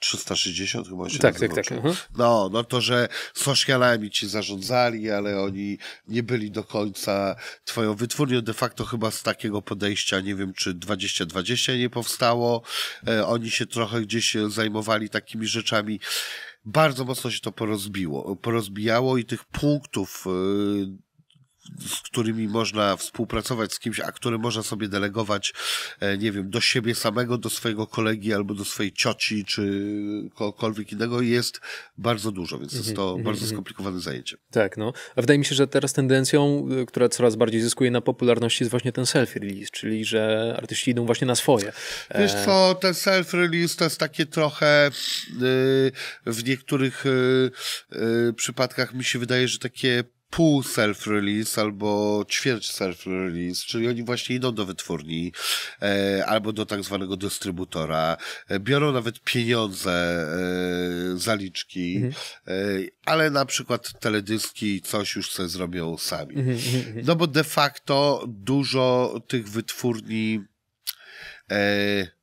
360 e, 60 chyba się Tak, tak, tak. Mhm. No, no to, że socialami ci zarządzali, ale oni nie byli do końca twoją wytwórnią. De facto chyba z takiego podejścia, nie wiem, czy 2020 nie powstało. E, oni się trochę gdzieś e, zajmowali takimi rzeczami bardzo mocno się to porozbiło, porozbijało i tych punktów e, z którymi można współpracować z kimś, a które można sobie delegować, e, nie wiem, do siebie samego, do swojego kolegi albo do swojej cioci, czy kogokolwiek innego, jest bardzo dużo, więc jest to mhm, mhm, bardzo mhm. skomplikowane zajęcie. Tak, no. A wydaje mi się, że teraz tendencją, y, która coraz bardziej zyskuje na popularności, jest właśnie ten self-release, czyli że artyści idą właśnie na swoje. Wiesz e, co, ten self-release to jest takie trochę y, w niektórych y, przypadkach mi się wydaje, że takie pół self-release albo ćwierć self-release, czyli oni właśnie idą do wytwórni e, albo do tak zwanego dystrybutora, e, biorą nawet pieniądze, e, zaliczki, mhm. E, ale na przykład teledyski coś już sobie zrobią sami. Mhm, mhm, mhm. no bo de facto dużo tych wytwórni e,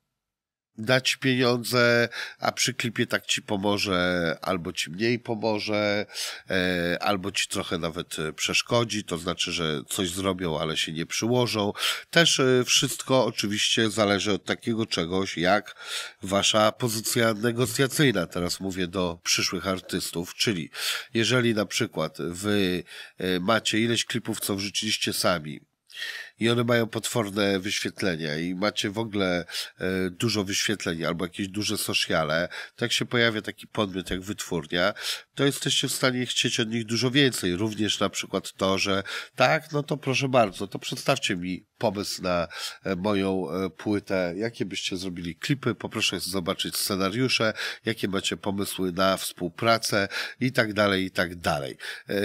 dać pieniądze, a przy klipie tak ci pomoże, albo ci mniej pomoże, e, albo ci trochę nawet e, przeszkodzi, to znaczy, że coś zrobią, ale się nie przyłożą. Też e, wszystko oczywiście zależy od takiego czegoś, jak wasza pozycja negocjacyjna. Teraz mówię do przyszłych artystów, czyli jeżeli na przykład wy e, macie ileś klipów, co wrzuciliście sami, i one mają potworne wyświetlenia i macie w ogóle e, dużo wyświetleń albo jakieś duże sociale, tak się pojawia taki podmiot jak wytwórnia, to jesteście w stanie chcieć od nich dużo więcej. Również na przykład to, że tak, no to proszę bardzo, to przedstawcie mi pomysł na e, moją e, płytę, jakie byście zrobili klipy, poproszę zobaczyć scenariusze, jakie macie pomysły na współpracę i tak dalej, i tak dalej.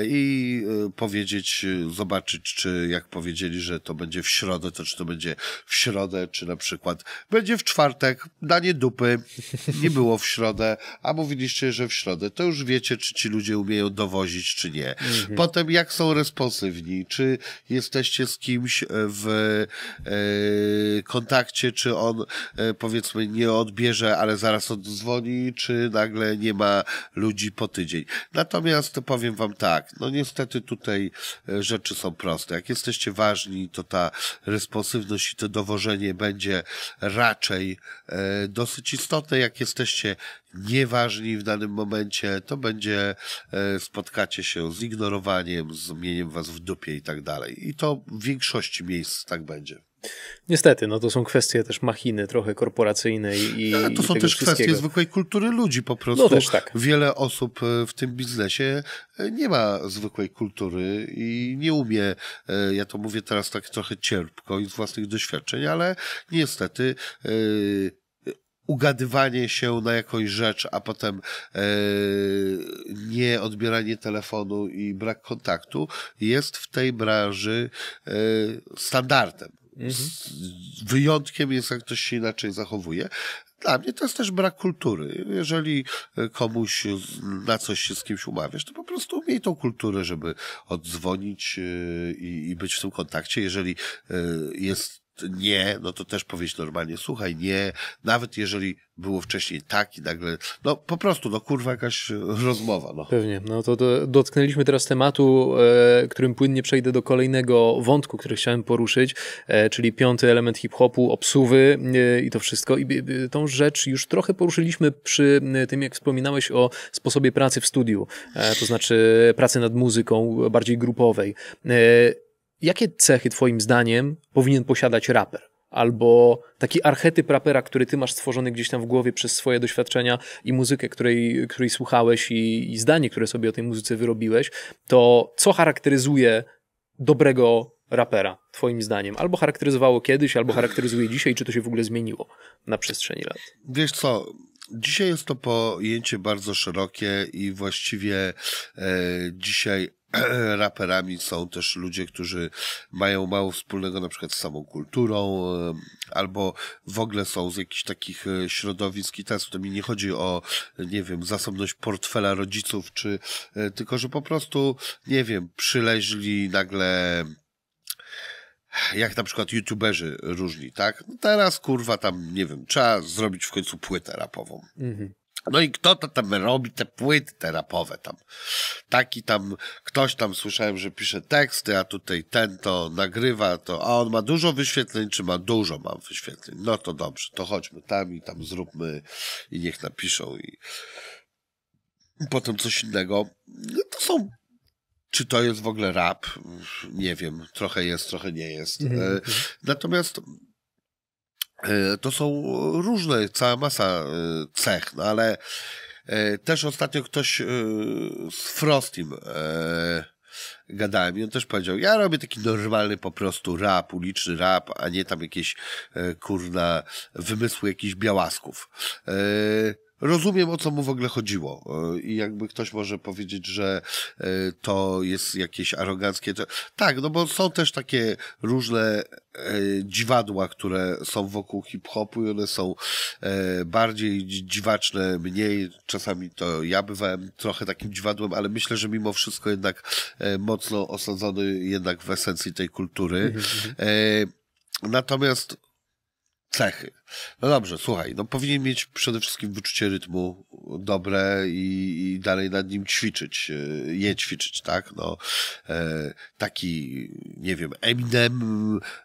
I powiedzieć, zobaczyć, czy jak powiedzieli, że to będzie w środę, to czy to będzie w środę, czy na przykład będzie w czwartek, danie dupy, nie było w środę, a mówiliście, że w środę, to już wiecie, czy ci ludzie umieją dowozić, czy nie. Mhm. Potem jak są responsywni, czy jesteście z kimś e, w e, kontakcie, czy on e, powiedzmy nie odbierze, ale zaraz oddzwoni, czy nagle nie ma ludzi po tydzień. Natomiast powiem wam tak, no niestety tutaj e, rzeczy są proste. Jak jesteście ważni, to ta responsywność i to dowożenie będzie raczej e, dosyć istotne. Jak jesteście nieważni w danym momencie, to będzie, e, spotkacie się z ignorowaniem, z mieniem was w dupie i tak dalej. I to w większości miejsc tak będzie. Niestety, no to są kwestie też machiny trochę korporacyjnej i. No, ale to są też kwestie zwykłej kultury ludzi po prostu. No też tak. Wiele osób e, w tym biznesie e, nie ma zwykłej kultury i nie umie, e, ja to mówię teraz tak trochę cierpko i z własnych doświadczeń, ale niestety ugadywanie się na jakąś rzecz, a potem e, nie odbieranie telefonu i brak kontaktu jest w tej branży e, standardem. Mhm. Wyjątkiem jest, jak ktoś się inaczej zachowuje. Dla mnie to jest też brak kultury. Jeżeli e, komuś na coś się z kimś umawiasz, to po prostu miej tą kulturę, żeby oddzwonić e, i, i być w tym kontakcie. Jeżeli e, jest nie, no to też powiedz normalnie, słuchaj, nie, nawet jeżeli było wcześniej tak i nagle, no po prostu, no kurwa jakaś rozmowa. No. Pewnie, no to, to dotknęliśmy teraz tematu, e, którym płynnie przejdę do kolejnego wątku, który chciałem poruszyć, e, czyli piąty element hip-hopu, obsuwy e, i to wszystko. I e, e, tą rzecz już trochę poruszyliśmy przy e, tym, jak wspominałeś o sposobie pracy w studiu, to znaczy pracy nad muzyką bardziej grupowej. Jakie cechy, Twoim zdaniem, powinien posiadać raper? Albo taki archetyp rapera, który ty masz stworzony gdzieś tam w głowie przez swoje doświadczenia i muzykę, której, której słuchałeś i, i zdanie, które sobie o tej muzyce wyrobiłeś, to co charakteryzuje dobrego rapera, twoim zdaniem? Albo charakteryzowało kiedyś, albo charakteryzuje dzisiaj, czy to się w ogóle zmieniło na przestrzeni lat? Wiesz co, dzisiaj jest to pojęcie bardzo szerokie i właściwie e, dzisiaj raperami są też ludzie, którzy mają mało wspólnego na przykład z samą kulturą, e, albo w ogóle są z jakichś takich e, środowisk teraz To mi nie chodzi o, nie wiem, zasobność portfela rodziców, czy e, tylko, że po prostu, nie wiem, przyleźli nagle jak na przykład youtuberzy różni, tak? No teraz kurwa tam, nie wiem, trzeba zrobić w końcu płytę rapową. Mhm. No i kto to tam robi te płyty te rapowe tam. Taki tam, ktoś tam słyszałem, że pisze teksty, a tutaj ten to nagrywa, to, a on ma dużo wyświetleń, czy ma dużo mam wyświetleń. No to dobrze, to chodźmy tam i tam zróbmy i niech napiszą i potem coś innego. No to są czy to jest w ogóle rap? Nie wiem, trochę jest, trochę nie jest. Mhm. E, natomiast E, to są różne, cała masa e, cech, no ale e, też ostatnio ktoś z Frostim gadałem i on też powiedział, ja robię taki normalny po prostu rap, uliczny rap, a nie tam jakieś kurna wymysły jakichś białasków. Yy, rozumiem, o co mu w ogóle chodziło. E, I jakby ktoś może powiedzieć, że e, to jest jakieś aroganckie. Tak, no bo są też takie różne e, dziwadła, które są wokół hip-hopu i one są bardziej dziwaczne, mniej. Czasami to ja bywałem trochę takim dziwadłem, ale myślę, że mimo wszystko jednak mocno osadzony jednak w esencji tej kultury. Mhm, mhm. Natomiast cechy. No dobrze, słuchaj, no powinien mieć przede wszystkim wyczucie rytmu dobre i, i dalej nad nim ćwiczyć, e, je ćwiczyć, tak? No, e, taki, nie wiem, Eminem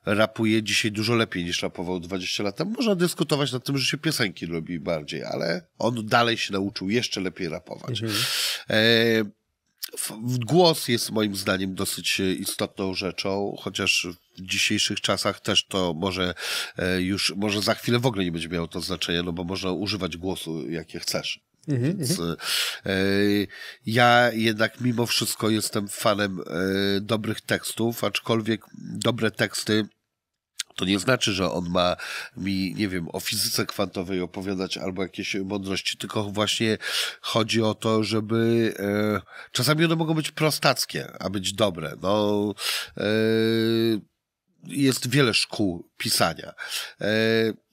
rapuje dzisiaj dużo lepiej niż rapował 20 lat temu. Można dyskutować nad tym, że się piosenki robi bardziej, ale on dalej się nauczył jeszcze lepiej rapować. Mhm. E, Głos jest moim zdaniem dosyć e, istotną rzeczą, chociaż w dzisiejszych czasach też to może e, już, może za chwilę w ogóle nie będzie miało to znaczenia, no bo można używać głosu jakie chcesz. Mhm, mhm. Więc, e, ja jednak mimo wszystko jestem fanem dobrych tekstów, aczkolwiek dobre teksty to nie znaczy, że on ma mi, nie wiem, o fizyce kwantowej opowiadać albo jakieś mądrości, tylko właśnie chodzi o to, żeby. E, czasami one mogą być prostackie, a być dobre. No, e, jest wiele szkół pisania. E,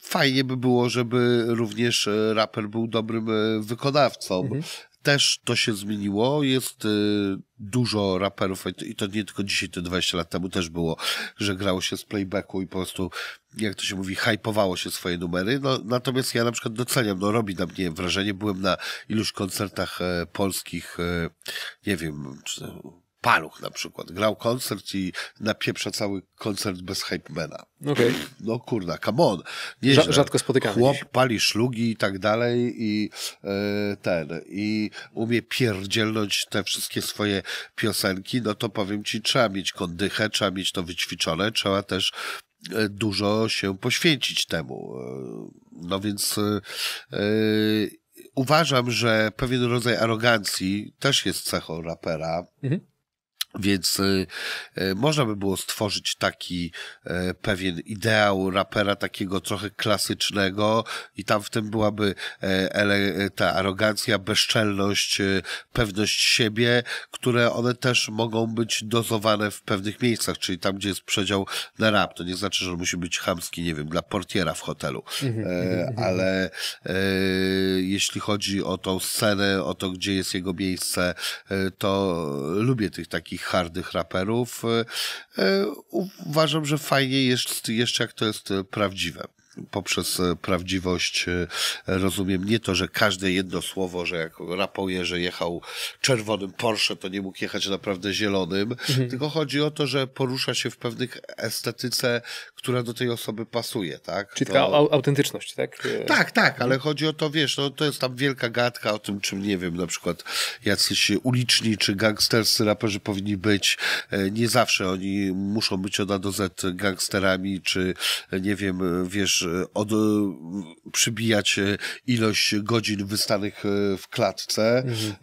fajnie by było, żeby również raper był dobrym e, wykonawcą, mhm też to się zmieniło. Jest y, dużo raperów, i to nie tylko dzisiaj, to 20 lat temu też było, że grało się z playbacku i po prostu, jak to się mówi, hypowało się swoje numery. No, natomiast ja na przykład doceniam, no robi na mnie wrażenie. Byłem na iluś koncertach e, polskich, e, nie wiem, czy, Paluch na przykład grał koncert i napieprza cały koncert bez hypemana. Okay. No kurda, come on. Nieźle. Rzadko spotykamy. Chłop dziś. pali szlugi i tak dalej i yy, ten, i umie pierdzielnąć te wszystkie swoje piosenki, no to powiem ci, trzeba mieć kondychę, trzeba mieć to wyćwiczone, trzeba też e, dużo się poświęcić temu. E, no więc uważam, że pewien rodzaj arogancji też jest cechą rapera. Mhm. Więc y, y, można by było stworzyć taki e, pewien ideał rapera, takiego trochę klasycznego, i tam w tym byłaby e, e, ta arogancja, bezczelność, pewność siebie, które one też mogą być dozowane w pewnych miejscach, czyli tam, gdzie jest przedział na rap. To nie znaczy, że on musi być chamski, nie wiem, dla portiera w hotelu, mhm, mhm, mhm. ale jeśli chodzi o tą scenę, o to, gdzie jest jego miejsce, to lubię tych takich takich hardych raperów. E, e, uważam, że fajnie jest jeszcze jak to jest prawdziwe poprzez prawdziwość e, rozumiem nie to, że każde jedno słowo, że jak rapuje, że jechał czerwonym Porsche, to nie mógł jechać naprawdę zielonym, mhm. tylko chodzi o to, że porusza się w pewnych estetyce, która do tej osoby pasuje, tak? Czyli to... taka autentyczność, tak? Tak, tak, ale mhm. chodzi o to, wiesz, no, to jest tam wielka gadka o tym, czym, nie wiem, na przykład jacyś uliczni czy gangsterscy raperzy powinni być. E, nie zawsze oni muszą być od A do Z gangsterami, czy e, nie wiem, e, wiesz, od, przybijać ilość godzin wystanych w klatce. Mhm.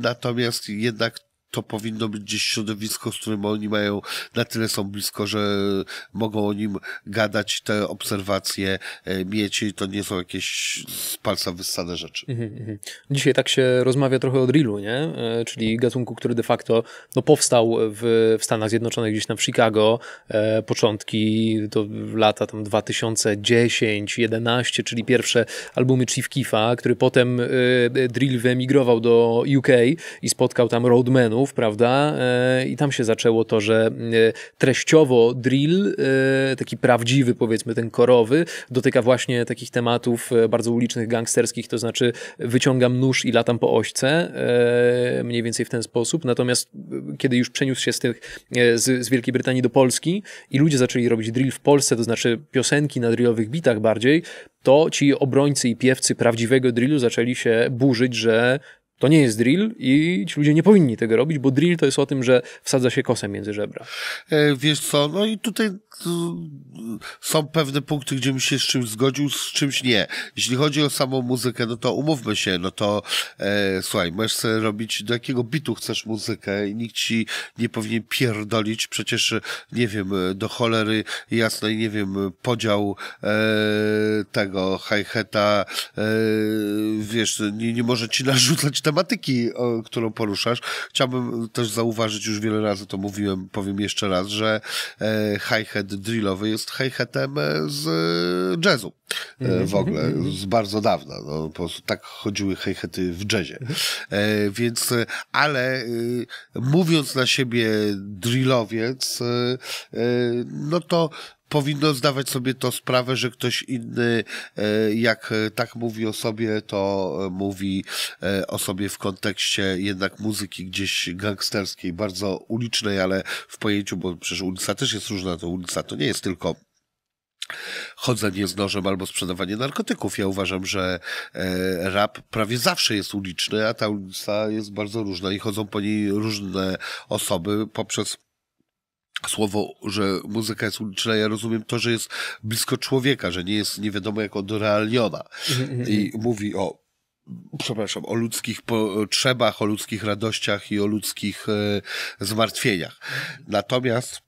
Natomiast jednak to powinno być gdzieś środowisko, z którym oni mają, na tyle są blisko, że mogą o nim gadać, te obserwacje e, mieć i to nie są jakieś z palca wyssane rzeczy. Mhm, mhm. Dzisiaj tak się rozmawia trochę o drillu, nie? E, czyli gatunku, który de facto no, powstał w, w Stanach Zjednoczonych, gdzieś na Chicago, e, początki to lata tam 2010, 11, czyli pierwsze albumy Chief Kifa, który potem e, drill wyemigrował do UK i spotkał tam Roadmanu, Stanów, prawda? E, I tam się zaczęło to, że e, treściowo drill, e, taki prawdziwy, powiedzmy, ten korowy, dotyka właśnie takich tematów bardzo ulicznych, gangsterskich, to znaczy wyciągam nóż i latam po ośce, mniej więcej w ten sposób. Natomiast kiedy już przeniósł się z, tych, z, z Wielkiej Brytanii do Polski i ludzie zaczęli robić drill w Polsce, to znaczy piosenki na drillowych bitach bardziej, to ci obrońcy i piewcy prawdziwego drillu zaczęli się burzyć, że to nie jest drill i ci ludzie nie powinni tego robić, bo drill to jest o tym, że wsadza się kosem między żebra. E, wiesz co, no i tutaj są pewne punkty, gdzie bym się z czymś zgodził, z czymś nie. Jeśli chodzi o samą muzykę, no to umówmy się, no to e, słuchaj, możesz robić, do jakiego bitu chcesz muzykę i nikt ci nie powinien pierdolić, przecież e, nie wiem, e, do cholery jasnej, nie wiem, podział e, tego hi-hata, e, wiesz, nie, nie może ci narzucać tematyki, o, którą poruszasz. Chciałbym też zauważyć, już wiele razy to mówiłem, powiem jeszcze raz, że e, hi-hat hi-hat drillowy jest hi-hatem e, z e, jazzu e, w ogóle, z bardzo dawna. No, po prostu tak chodziły hi-haty w jazzie. Więc, ale mówiąc na siebie drillowiec, no to powinno zdawać sobie to sprawę, że ktoś inny, e, jak e, tak mówi o sobie, to e, mówi o sobie w kontekście jednak muzyki gdzieś gangsterskiej, bardzo ulicznej, ale w pojęciu, bo przecież ulica też jest różna, to ulica to nie jest tylko chodzenie z nożem albo sprzedawanie narkotyków. Ja uważam, że rap prawie zawsze jest uliczny, a ta ulica jest bardzo różna i chodzą po niej różne osoby poprzez słowo, że muzyka jest uliczna, ja rozumiem to, że jest blisko człowieka, że nie jest nie wiadomo jak odrealniona. Mhm, I mhm. mówi o przepraszam, o ludzkich potrzebach, o ludzkich radościach i o ludzkich e, zmartwieniach. Mhm. Natomiast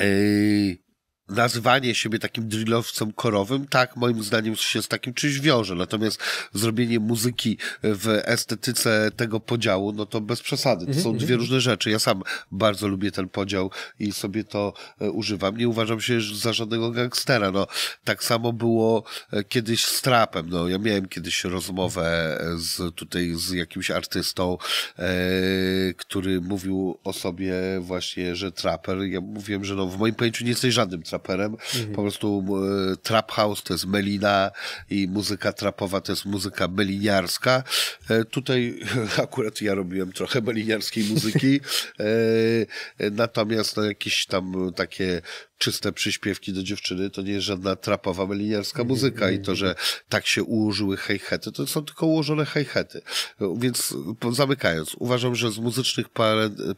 yy, nazwanie siebie takim drillowcem korowym, tak, moim zdaniem się z takim czymś wiąże. Natomiast zrobienie muzyki w estetyce tego podziału, no to bez przesady. To mhm, są mhm, dwie mhm. różne rzeczy. Ja sam bardzo lubię ten podział i sobie to e, używam. Nie uważam się za żadnego gangstera. No, tak samo było e, kiedyś z trapem. No, ja miałem kiedyś rozmowę e, z, tutaj z jakimś artystą, e, który mówił o sobie właśnie, że traper. Ja mówiłem, że no, w moim pojęciu nie jesteś żadnym traperem Mhm. Po prostu e, trap house to jest melina i muzyka trapowa to jest muzyka meliniarska. E, tutaj akurat ja robiłem trochę meliniarskiej muzyki, e, e natomiast no, jakieś tam takie czyste przyśpiewki do dziewczyny, to nie jest żadna trapowa meliniarska muzyka i to, że tak się ułożyły hejhety, to są tylko ułożone hejhety. Więc zamykając, uważam, że z muzycznych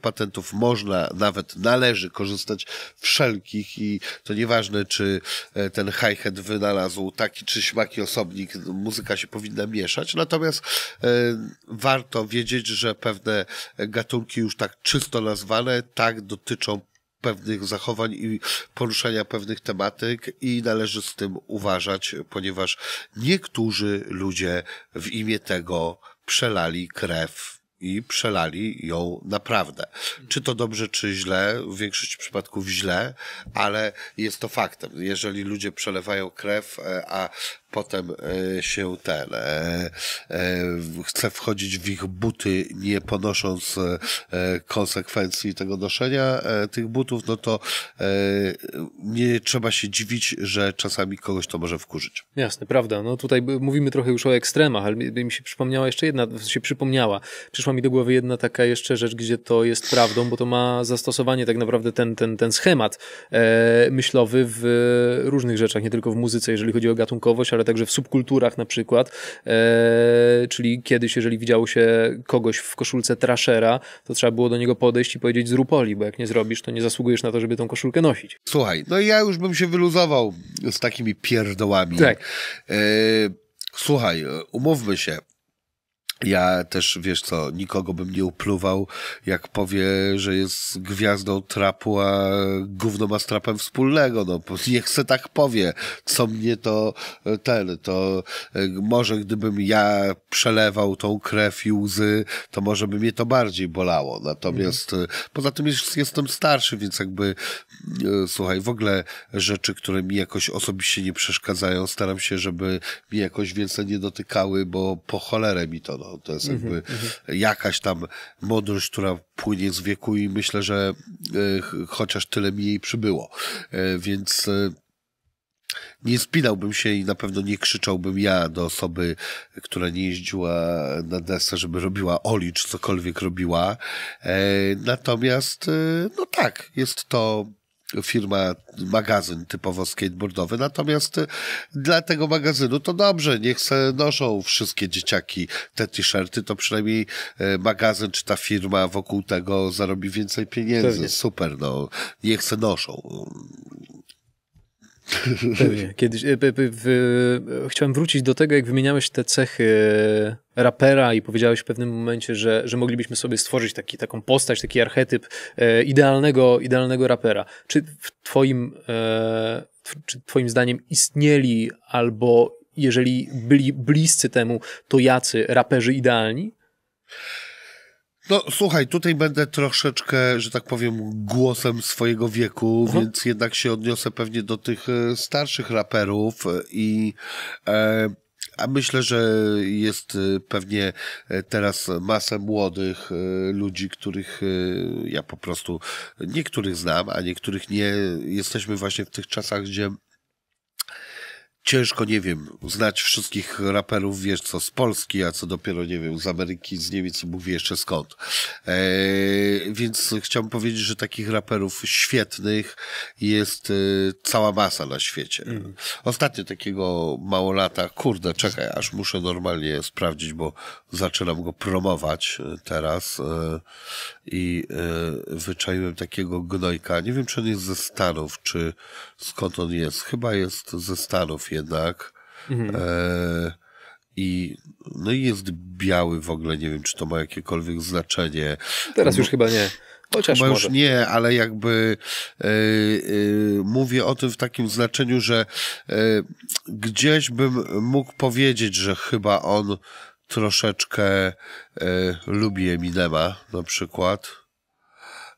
patentów można, nawet należy korzystać wszelkich i to nieważne, czy e, ten hi wynalazł taki czy śmaki osobnik, muzyka się powinna mieszać, natomiast e, warto wiedzieć, że pewne gatunki już tak czysto nazwane tak dotyczą pewnych zachowań i poruszania pewnych tematyk i należy z tym uważać, ponieważ niektórzy ludzie w imię tego przelali krew i przelali ją naprawdę. Czy to dobrze, czy źle, w większości przypadków źle, ale jest to faktem. Jeżeli ludzie przelewają krew, e, a potem e, się ten e, e, chce wchodzić w ich buty, nie ponosząc konsekwencji tego noszenia tych butów, no to nie trzeba się dziwić, że czasami kogoś to może wkurzyć. Jasne, prawda. No tutaj mówimy trochę już o ekstremach, ale mi się przypomniała jeszcze jedna, się przypomniała, przyszła mi do głowy jedna taka jeszcze rzecz, gdzie to jest prawdą, bo to ma zastosowanie tak naprawdę ten, ten, ten schemat myślowy w różnych rzeczach, nie tylko w muzyce, jeżeli chodzi o gatunkowość, ale także w subkulturach na przykład. E, czyli kiedyś, jeżeli widziało się kogoś w koszulce trashera, to trzeba było do niego podejść i powiedzieć zrób oli, bo jak nie zrobisz, to nie zasługujesz na to, żeby tą koszulkę nosić. Słuchaj, no ja już bym się wyluzował z takimi pierdołami. Tak. E, słuchaj, e, umówmy się, ja też, wiesz co, nikogo bym nie upluwał, jak powie, że jest gwiazdą trapu, a gówno ma z trapem wspólnego. No, niech se tak powie, co mnie to e, ten, to e, może gdybym ja przelewał tą krew i łzy, to może by mnie to bardziej bolało. Natomiast mhm. e, poza tym jest, jestem starszy, więc jakby słuchaj, w ogóle rzeczy, które mi jakoś osobiście nie przeszkadzają, staram się, żeby mi jakoś więcej nie dotykały, bo po cholerę mi to, no to jest mhm, jakby mhm. jakaś tam mądrość, która płynie z wieku i myślę, że e, chociaż tyle mi jej przybyło. E, więc e, nie spinałbym się i na pewno nie krzyczałbym ja do osoby, która nie jeździła na desce, żeby robiła oli, czy cokolwiek robiła. Natomiast, no tak, jest to firma, magazyn typowo skateboardowy. Natomiast dla tego magazynu to dobrze, niech se noszą wszystkie dzieciaki te t-shirty, to przynajmniej e, magazyn czy ta firma wokół tego zarobi więcej pieniędzy. Super, no niech se noszą. Pewnie. Kiedyś, e, e, chciałem wrócić do tego, jak wymieniałeś te cechy e, rapera i powiedziałeś w pewnym momencie, że, że moglibyśmy sobie stworzyć taki, taką postać, taki archetyp idealnego, idealnego rapera. Czy w twoim, czy twoim zdaniem istnieli albo jeżeli byli bliscy temu, to jacy raperzy idealni? No słuchaj, tutaj będę troszeczkę, że tak powiem, głosem swojego wieku, uh mhm. -huh. więc jednak się odniosę pewnie do tych e, starszych raperów i e, a myślę, że jest e, pewnie e, teraz masa młodych ludzi, których ja po prostu niektórych znam, a niektórych nie. Jesteśmy właśnie w tych czasach, gdzie ciężko, nie wiem, znać wszystkich raperów, wiesz co, z Polski, a co dopiero, nie wiem, z Ameryki, z Niemiec, mówię jeszcze skąd. E, więc chciałbym powiedzieć, że takich raperów świetnych jest e, cała masa na świecie. Mm. Ostatnio takiego małolata, kurde, czekaj, aż muszę normalnie sprawdzić, bo zaczynam go promować e, teraz. E, i e, wyczaiłem takiego gnojka. Nie wiem, czy on jest ze Stanów, czy skąd on jest. Chyba jest ze Stanów jednak. Mhm. E, i, no i jest biały w ogóle, nie wiem, czy to ma jakiekolwiek znaczenie. Teraz już chyba nie. Chociaż chyba może. już nie, ale jakby e, e, mówię o tym w takim znaczeniu, że gdzieś bym mógł powiedzieć, że chyba on troszeczkę e, lubi Eminema na przykład.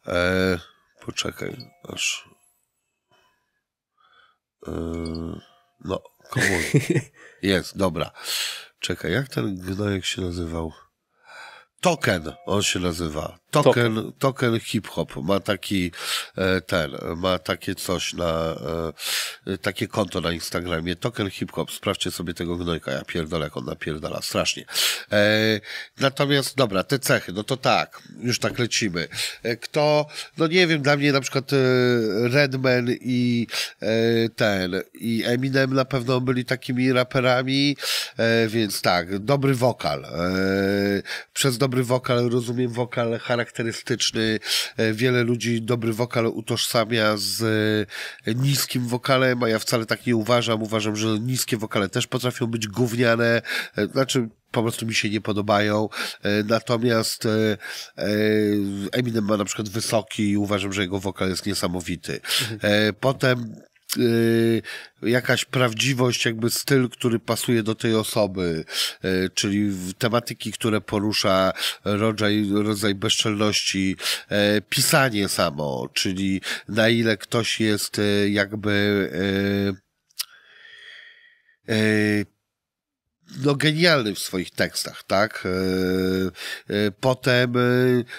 E, poczekaj, aż. E, no, komu... Jest, dobra. Czekaj, jak ten gnojek się nazywał? Token on się nazywa. Token, token, hip-hop ma taki e, ten, ma takie coś na, e, takie konto na Instagramie, token hip-hop, sprawdźcie sobie tego gnojka, ja pierdolę, jak on napierdala, strasznie. E, natomiast, dobra, te cechy, no to tak, już tak lecimy. Kto, no nie wiem, dla mnie na przykład Redman i ten, i Eminem na pewno byli takimi raperami, więc tak, dobry wokal. Przez dobry wokal rozumiem wokal charakterystyczny charakterystyczny. E, wiele ludzi dobry wokal utożsamia z e, niskim wokalem, a ja wcale tak nie uważam. Uważam, że niskie wokale też potrafią być gówniane. E, znaczy, po prostu mi się nie podobają. Natomiast Eminem ma na przykład wysoki i uważam, że jego wokal jest niesamowity. Potem Y, jakaś prawdziwość, jakby styl, który pasuje do tej osoby, y, czyli tematyki, które porusza rodzaj, rodzaj bezczelności, y, pisanie samo, czyli na ile ktoś jest jakby no, genialny w swoich tekstach, tak? E, e, potem e,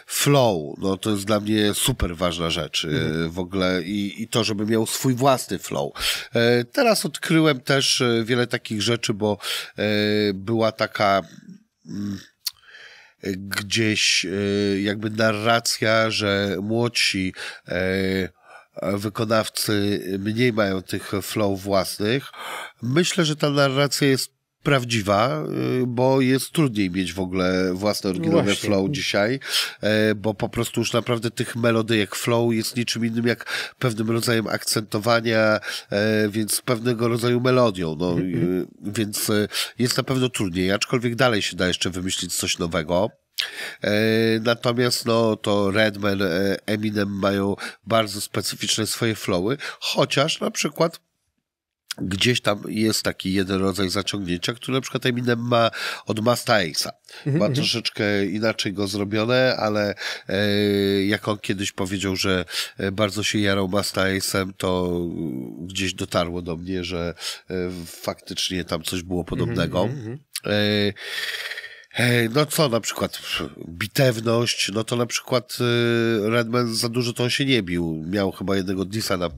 flow, no to jest dla mnie super ważna rzecz mhm. w ogóle i, i to, żeby miał swój własny flow. Teraz odkryłem też wiele takich rzeczy, bo była taka mm, gdzieś jakby narracja, że młodsi wykonawcy mniej mają tych flow własnych. Myślę, że ta narracja jest prawdziwa, y, bo jest trudniej mieć w ogóle własne no oryginalne Właśnie. flow dzisiaj, e, bo po prostu już naprawdę tych melodyjek flow jest niczym innym jak pewnym rodzajem akcentowania, e, więc pewnego rodzaju melodią, no, mhm, mhm. E, więc jest na pewno trudniej, aczkolwiek dalej się da jeszcze wymyślić coś nowego. Natomiast no, to Redman, Eminem mają bardzo specyficzne swoje flowy, chociaż na przykład gdzieś tam jest taki jeden rodzaj zaciągnięcia, który na przykład Eminem ma od Masta Ace'a. Mm Ma mhm. troszeczkę inaczej go zrobione, ale e, jak on kiedyś powiedział, że e, bardzo się jarał Masta Ace'em, to gdzieś dotarło do mnie, że e, faktycznie tam coś było mhm, podobnego. Mhm, e, e, no co na przykład bitewność, no to na przykład e, Redman za dużo to on się nie bił. Miał chyba jednego disa na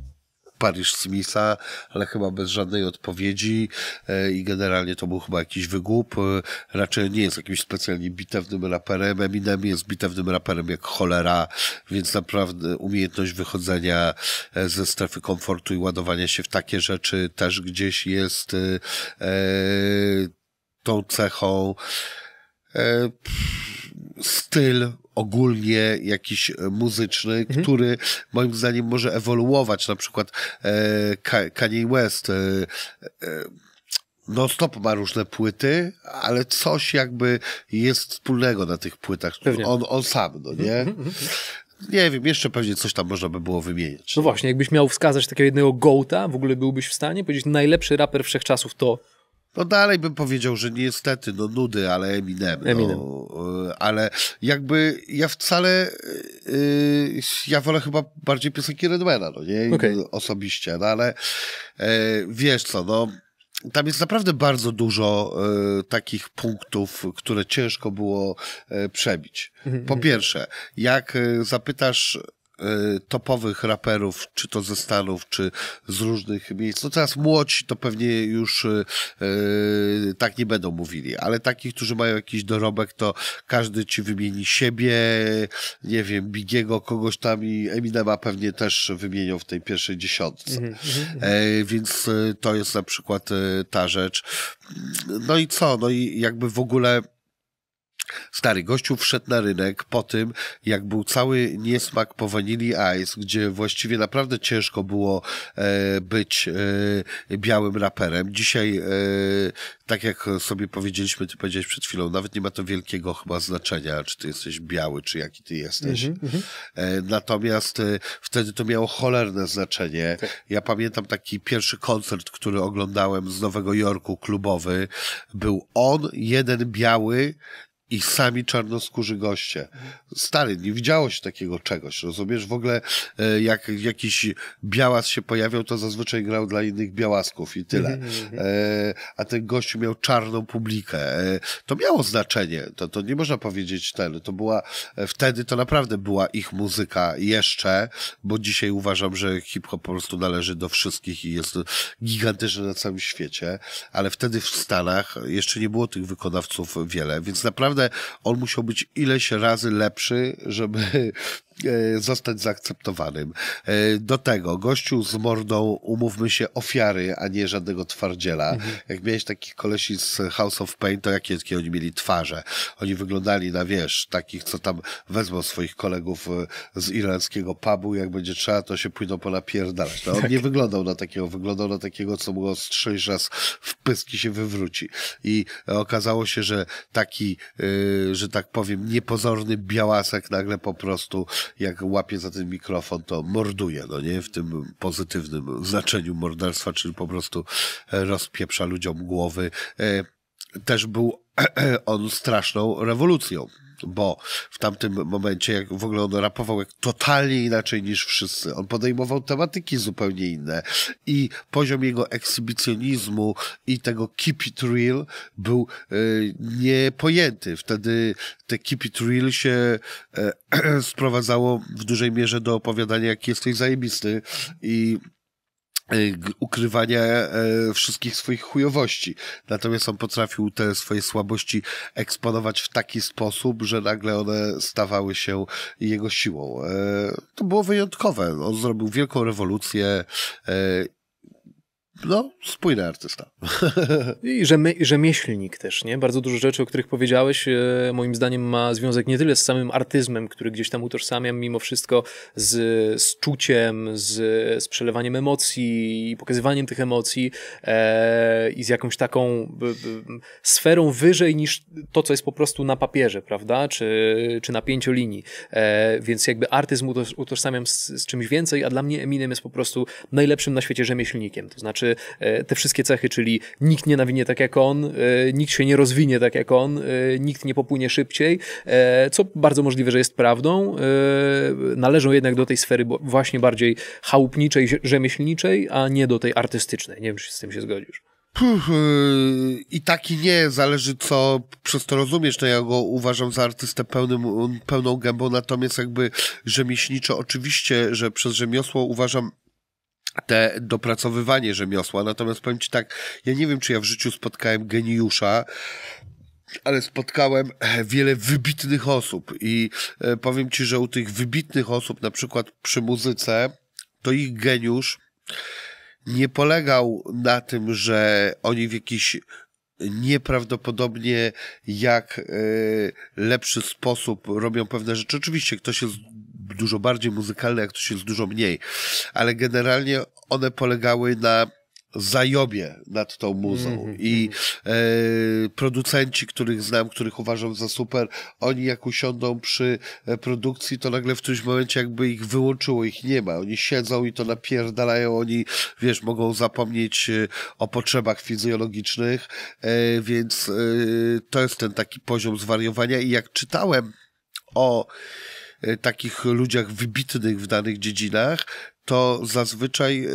Paris Smitha, ale chyba bez żadnej odpowiedzi e, i generalnie to był chyba jakiś wygłup. E, raczej nie jest jakimś specjalnie bitewnym raperem. Eminem jest bitewnym raperem jak cholera, więc naprawdę umiejętność wychodzenia e, ze strefy komfortu i ładowania się w takie rzeczy też gdzieś jest tą cechą. Styl ogólnie jakiś e, muzyczny, mhm. który moim zdaniem może ewoluować, na przykład e, Kanye West e, e, no stop ma różne płyty, ale coś jakby jest wspólnego na tych płytach. On, on sam, no nie? Mhm, mhm, mhm. nie wiem, jeszcze pewnie coś tam można by było wymienić. No właśnie, jakbyś miał wskazać takiego jednego gołta, w ogóle byłbyś w stanie powiedzieć, najlepszy raper wszechczasów to no dalej bym powiedział, że niestety, no nudy, ale Eminem. No, Eminem. No, ale jakby ja wcale, e, e, ja wolę chyba bardziej piosenki Redmana, no nie? Okay. Osobiście, no ale wiesz co, no tam jest naprawdę bardzo dużo y, takich punktów, które ciężko było y, przebić. Mhm, po mhm. pierwsze, jak zapytasz Y, topowych raperów, czy to ze Stanów, czy z różnych miejsc. No teraz młodzi to pewnie już yy, tak nie będą mówili, ale takich, którzy mają jakiś dorobek, to każdy ci wymieni siebie, nie wiem, Bigiego, kogoś tam i Eminema pewnie też wymienią w tej pierwszej dziesiątce. Mhm, mhm, mhm. E, więc y, to jest na przykład ta rzecz. No i co? No i jakby w ogóle Stary gościu wszedł na rynek po tym, jak był cały niesmak po Vanilli Ice, gdzie właściwie naprawdę ciężko było e, być e, białym raperem. Dzisiaj, e, tak jak sobie powiedzieliśmy, ty powiedziałeś przed chwilą, nawet nie ma to wielkiego chyba znaczenia, czy ty jesteś biały, czy jaki ty jesteś. Mm -hmm. natomiast e, wtedy to miało cholerne znaczenie. Tak. Ja pamiętam taki pierwszy koncert, który oglądałem z Nowego Jorku, klubowy. Był on, jeden biały i sami czarnoskórzy goście. Stary, nie widziało się takiego czegoś, rozumiesz? W ogóle e, jak jakiś białas się pojawiał, to zazwyczaj grał dla innych białasków i tyle. Mhm, mhm, mhm. E, a ten gość miał czarną publikę. E, to miało znaczenie, to, to nie można powiedzieć ten, to była, wtedy to naprawdę była ich muzyka jeszcze, bo dzisiaj uważam, że hip-hop po prostu należy do wszystkich i jest gigantyczny na całym świecie, ale wtedy w Stanach jeszcze nie było tych wykonawców wiele, więc naprawdę on musiał być ileś razy lepszy, żeby E, zostać zaakceptowanym. E, do tego, gościu z mordą, umówmy się, ofiary, a nie żadnego twardziela. Mhm. Jak miałeś takich kolesi z House of Pain, to jakie, jakie oni mieli twarze? Oni wyglądali na, wiesz, takich, co tam wezmą swoich kolegów e, z irlandzkiego pubu, jak będzie trzeba, to się pójdą po No, on tak. nie wyglądał na takiego, wyglądał na takiego, co mu ostrzyj raz w pyski się wywróci. I okazało się, że taki, że tak powiem, niepozorny białasek nagle po prostu jak łapie za ten mikrofon, to morduje, no nie? W tym pozytywnym znaczeniu morderstwa, czyli po prostu e, rozpieprza ludziom głowy. E, też był on straszną rewolucją bo w tamtym momencie, jak w ogóle on rapował jak totalnie inaczej niż wszyscy. On podejmował tematyki zupełnie inne i poziom jego ekshibicjonizmu i tego keep it real był y, niepojęty. Wtedy te keep it real się y, sprowadzało w dużej mierze do opowiadania, jak jesteś zajebisty i E, ukrywania e, wszystkich swoich chujowości. Natomiast on potrafił te swoje słabości eksponować w taki sposób, że nagle one stawały się jego siłą. E, to było wyjątkowe. On zrobił wielką rewolucję no, spójny artysta. I rzemieślnik też, nie? Bardzo dużo rzeczy, o których powiedziałeś, e, moim zdaniem ma związek nie tyle z samym artyzmem, który gdzieś tam utożsamiam, mimo wszystko z, z czuciem, z, z przelewaniem emocji i pokazywaniem tych emocji e, i z jakąś taką b, b, sferą wyżej niż to, co jest po prostu na papierze, prawda? Czy, czy na pięciolinii. E, więc jakby artyzm utożsamiam z, z czymś więcej, a dla mnie Eminem jest po prostu najlepszym na świecie rzemieślnikiem. To znaczy E, te wszystkie cechy, czyli nikt nie nawinie tak jak on, e, nikt się nie rozwinie tak jak on, e, nikt nie popłynie szybciej, co bardzo możliwe, że jest prawdą. Należą jednak do tej sfery właśnie bardziej chałupniczej, rzemieślniczej, a nie do tej artystycznej. Nie wiem, czy z tym się zgodzisz. Puh, I tak i nie, zależy co przez to rozumiesz. No ja go uważam za artystę pełnym, pełną gębą, natomiast jakby rzemieślniczo, oczywiście, że przez rzemiosło uważam te dopracowywanie rzemiosła. Natomiast powiem Ci tak, ja nie wiem, czy ja w życiu spotkałem geniusza, ale spotkałem e, wiele wybitnych osób i e, powiem Ci, że u tych wybitnych osób, na przykład przy muzyce, to ich geniusz nie polegał na tym, że oni w jakiś nieprawdopodobnie jak e, lepszy sposób robią pewne rzeczy. Oczywiście ktoś jest dużo bardziej muzykalne, jak to się jest dużo mniej. Ale generalnie one polegały na zajobie nad tą muzą. Mm -hmm. I mhm. e, producenci, których znam, których uważam za super, oni jak usiądą przy e, produkcji, to nagle w którymś momencie jakby ich wyłączyło, ich nie ma. Oni siedzą i to napierdalają, oni, wiesz, mogą zapomnieć e, o potrzebach fizjologicznych, e, więc e, to jest ten taki poziom zwariowania. I jak czytałem o E, takich ludziach wybitnych w danych dziedzinach, to zazwyczaj e,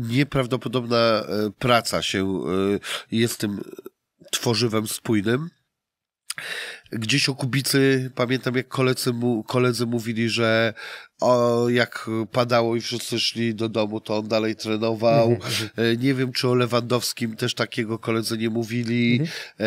nieprawdopodobna e, praca się jest tym tworzywem spójnym. Gdzieś o Kubicy, pamiętam jak koledzy, mu, koledzy mówili, że o, jak padało i wszyscy szli do domu, to on dalej trenował. Mhm, mhm. E, nie wiem, czy o Lewandowskim też takiego koledzy nie mówili. Mhm. E,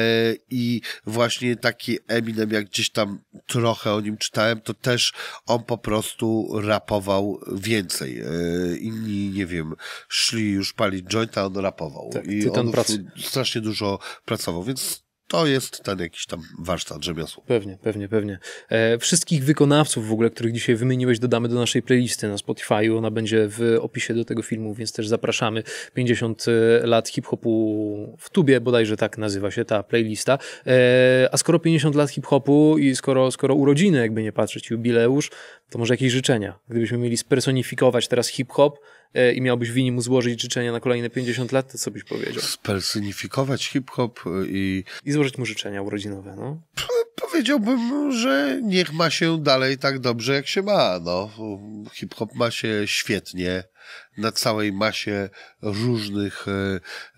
I właśnie taki Eminem, jak gdzieś tam trochę o nim czytałem, to też on po prostu rapował więcej. E, inni, nie wiem, szli już palić jointa, on rapował. Tak, I on pracy. strasznie dużo pracował, więc to jest ten jakiś tam warsztat rzemiosło. Pewnie, pewnie, pewnie. E, wszystkich wykonawców w ogóle, których dzisiaj wymieniłeś, dodamy do naszej playlisty na Spotify'u. Ona będzie w opisie do tego filmu, więc też zapraszamy. 50 e, lat hip-hopu w tubie, bodajże tak nazywa się ta playlista. E, a skoro 50 lat hip-hopu i skoro, skoro urodziny, jakby nie patrzeć, jubileusz, to może jakieś życzenia? Gdybyśmy mieli spersonifikować teraz hip-hop, E, i miałbyś Wini mu złożyć życzenia na kolejne 50 lat, to co byś powiedział? Spersonifikować hip-hop e, i... I złożyć mu życzenia urodzinowe, no. P powiedziałbym, że niech ma się dalej tak dobrze, jak się ma, no. Hip-hop ma się świetnie na całej masie różnych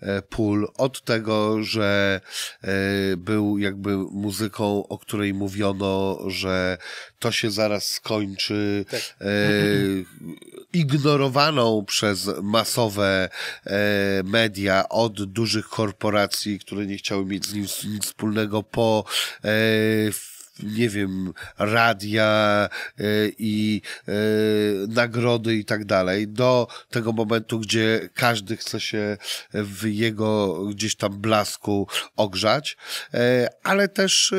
e, pól. Od tego, że był jakby muzyką, o której mówiono, że to się zaraz skończy, tak ignorowaną przez masowe e, media od dużych korporacji, które nie chciały mieć z nim nic wspólnego po e, nie wiem, radia e, i e, nagrody i tak dalej, do tego momentu, gdzie każdy chce się w jego gdzieś tam blasku ogrzać, e, ale też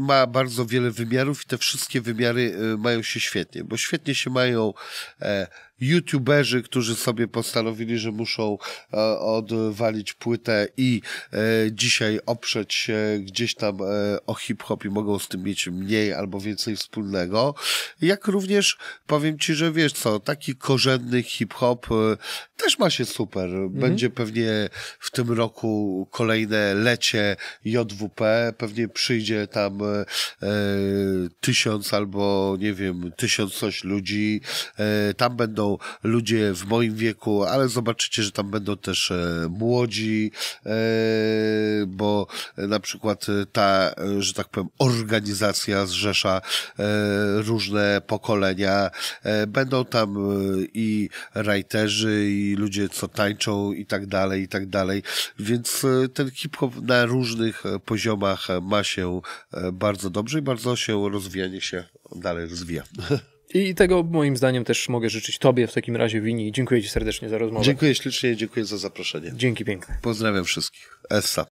ma bardzo wiele wymiarów i te wszystkie wymiary mają się świetnie, bo świetnie się mają youtuberzy, którzy sobie postanowili, że muszą e, odwalić płytę i e, dzisiaj oprzeć się gdzieś tam e, o hip-hop i mogą z tym mieć mniej albo więcej wspólnego. Jak również powiem ci, że wiesz co, taki korzenny hip-hop e, też ma się super. Mhm. Będzie mhm. pewnie w tym roku kolejne lecie JWP, pewnie przyjdzie tam e, e, tysiąc albo nie wiem, tysiąc coś ludzi. tam będą ludzie w moim wieku, ale zobaczycie, że tam będą też e, młodzi, e, bo e, na przykład ta, że tak powiem, organizacja zrzesza różne pokolenia. Będą tam i rajterzy, i ludzie, co tańczą, i tak dalej, i tak dalej. Więc ten hip-hop na różnych poziomach ma się bardzo dobrze i bardzo się rozwijanie się dalej rozwija. I tego moim zdaniem też mogę życzyć Tobie w takim razie, Wini. Dziękuję Ci serdecznie za rozmowę. Dziękuję ślicznie, dziękuję za zaproszenie. Dzięki piękne. Pozdrawiam wszystkich. Essa.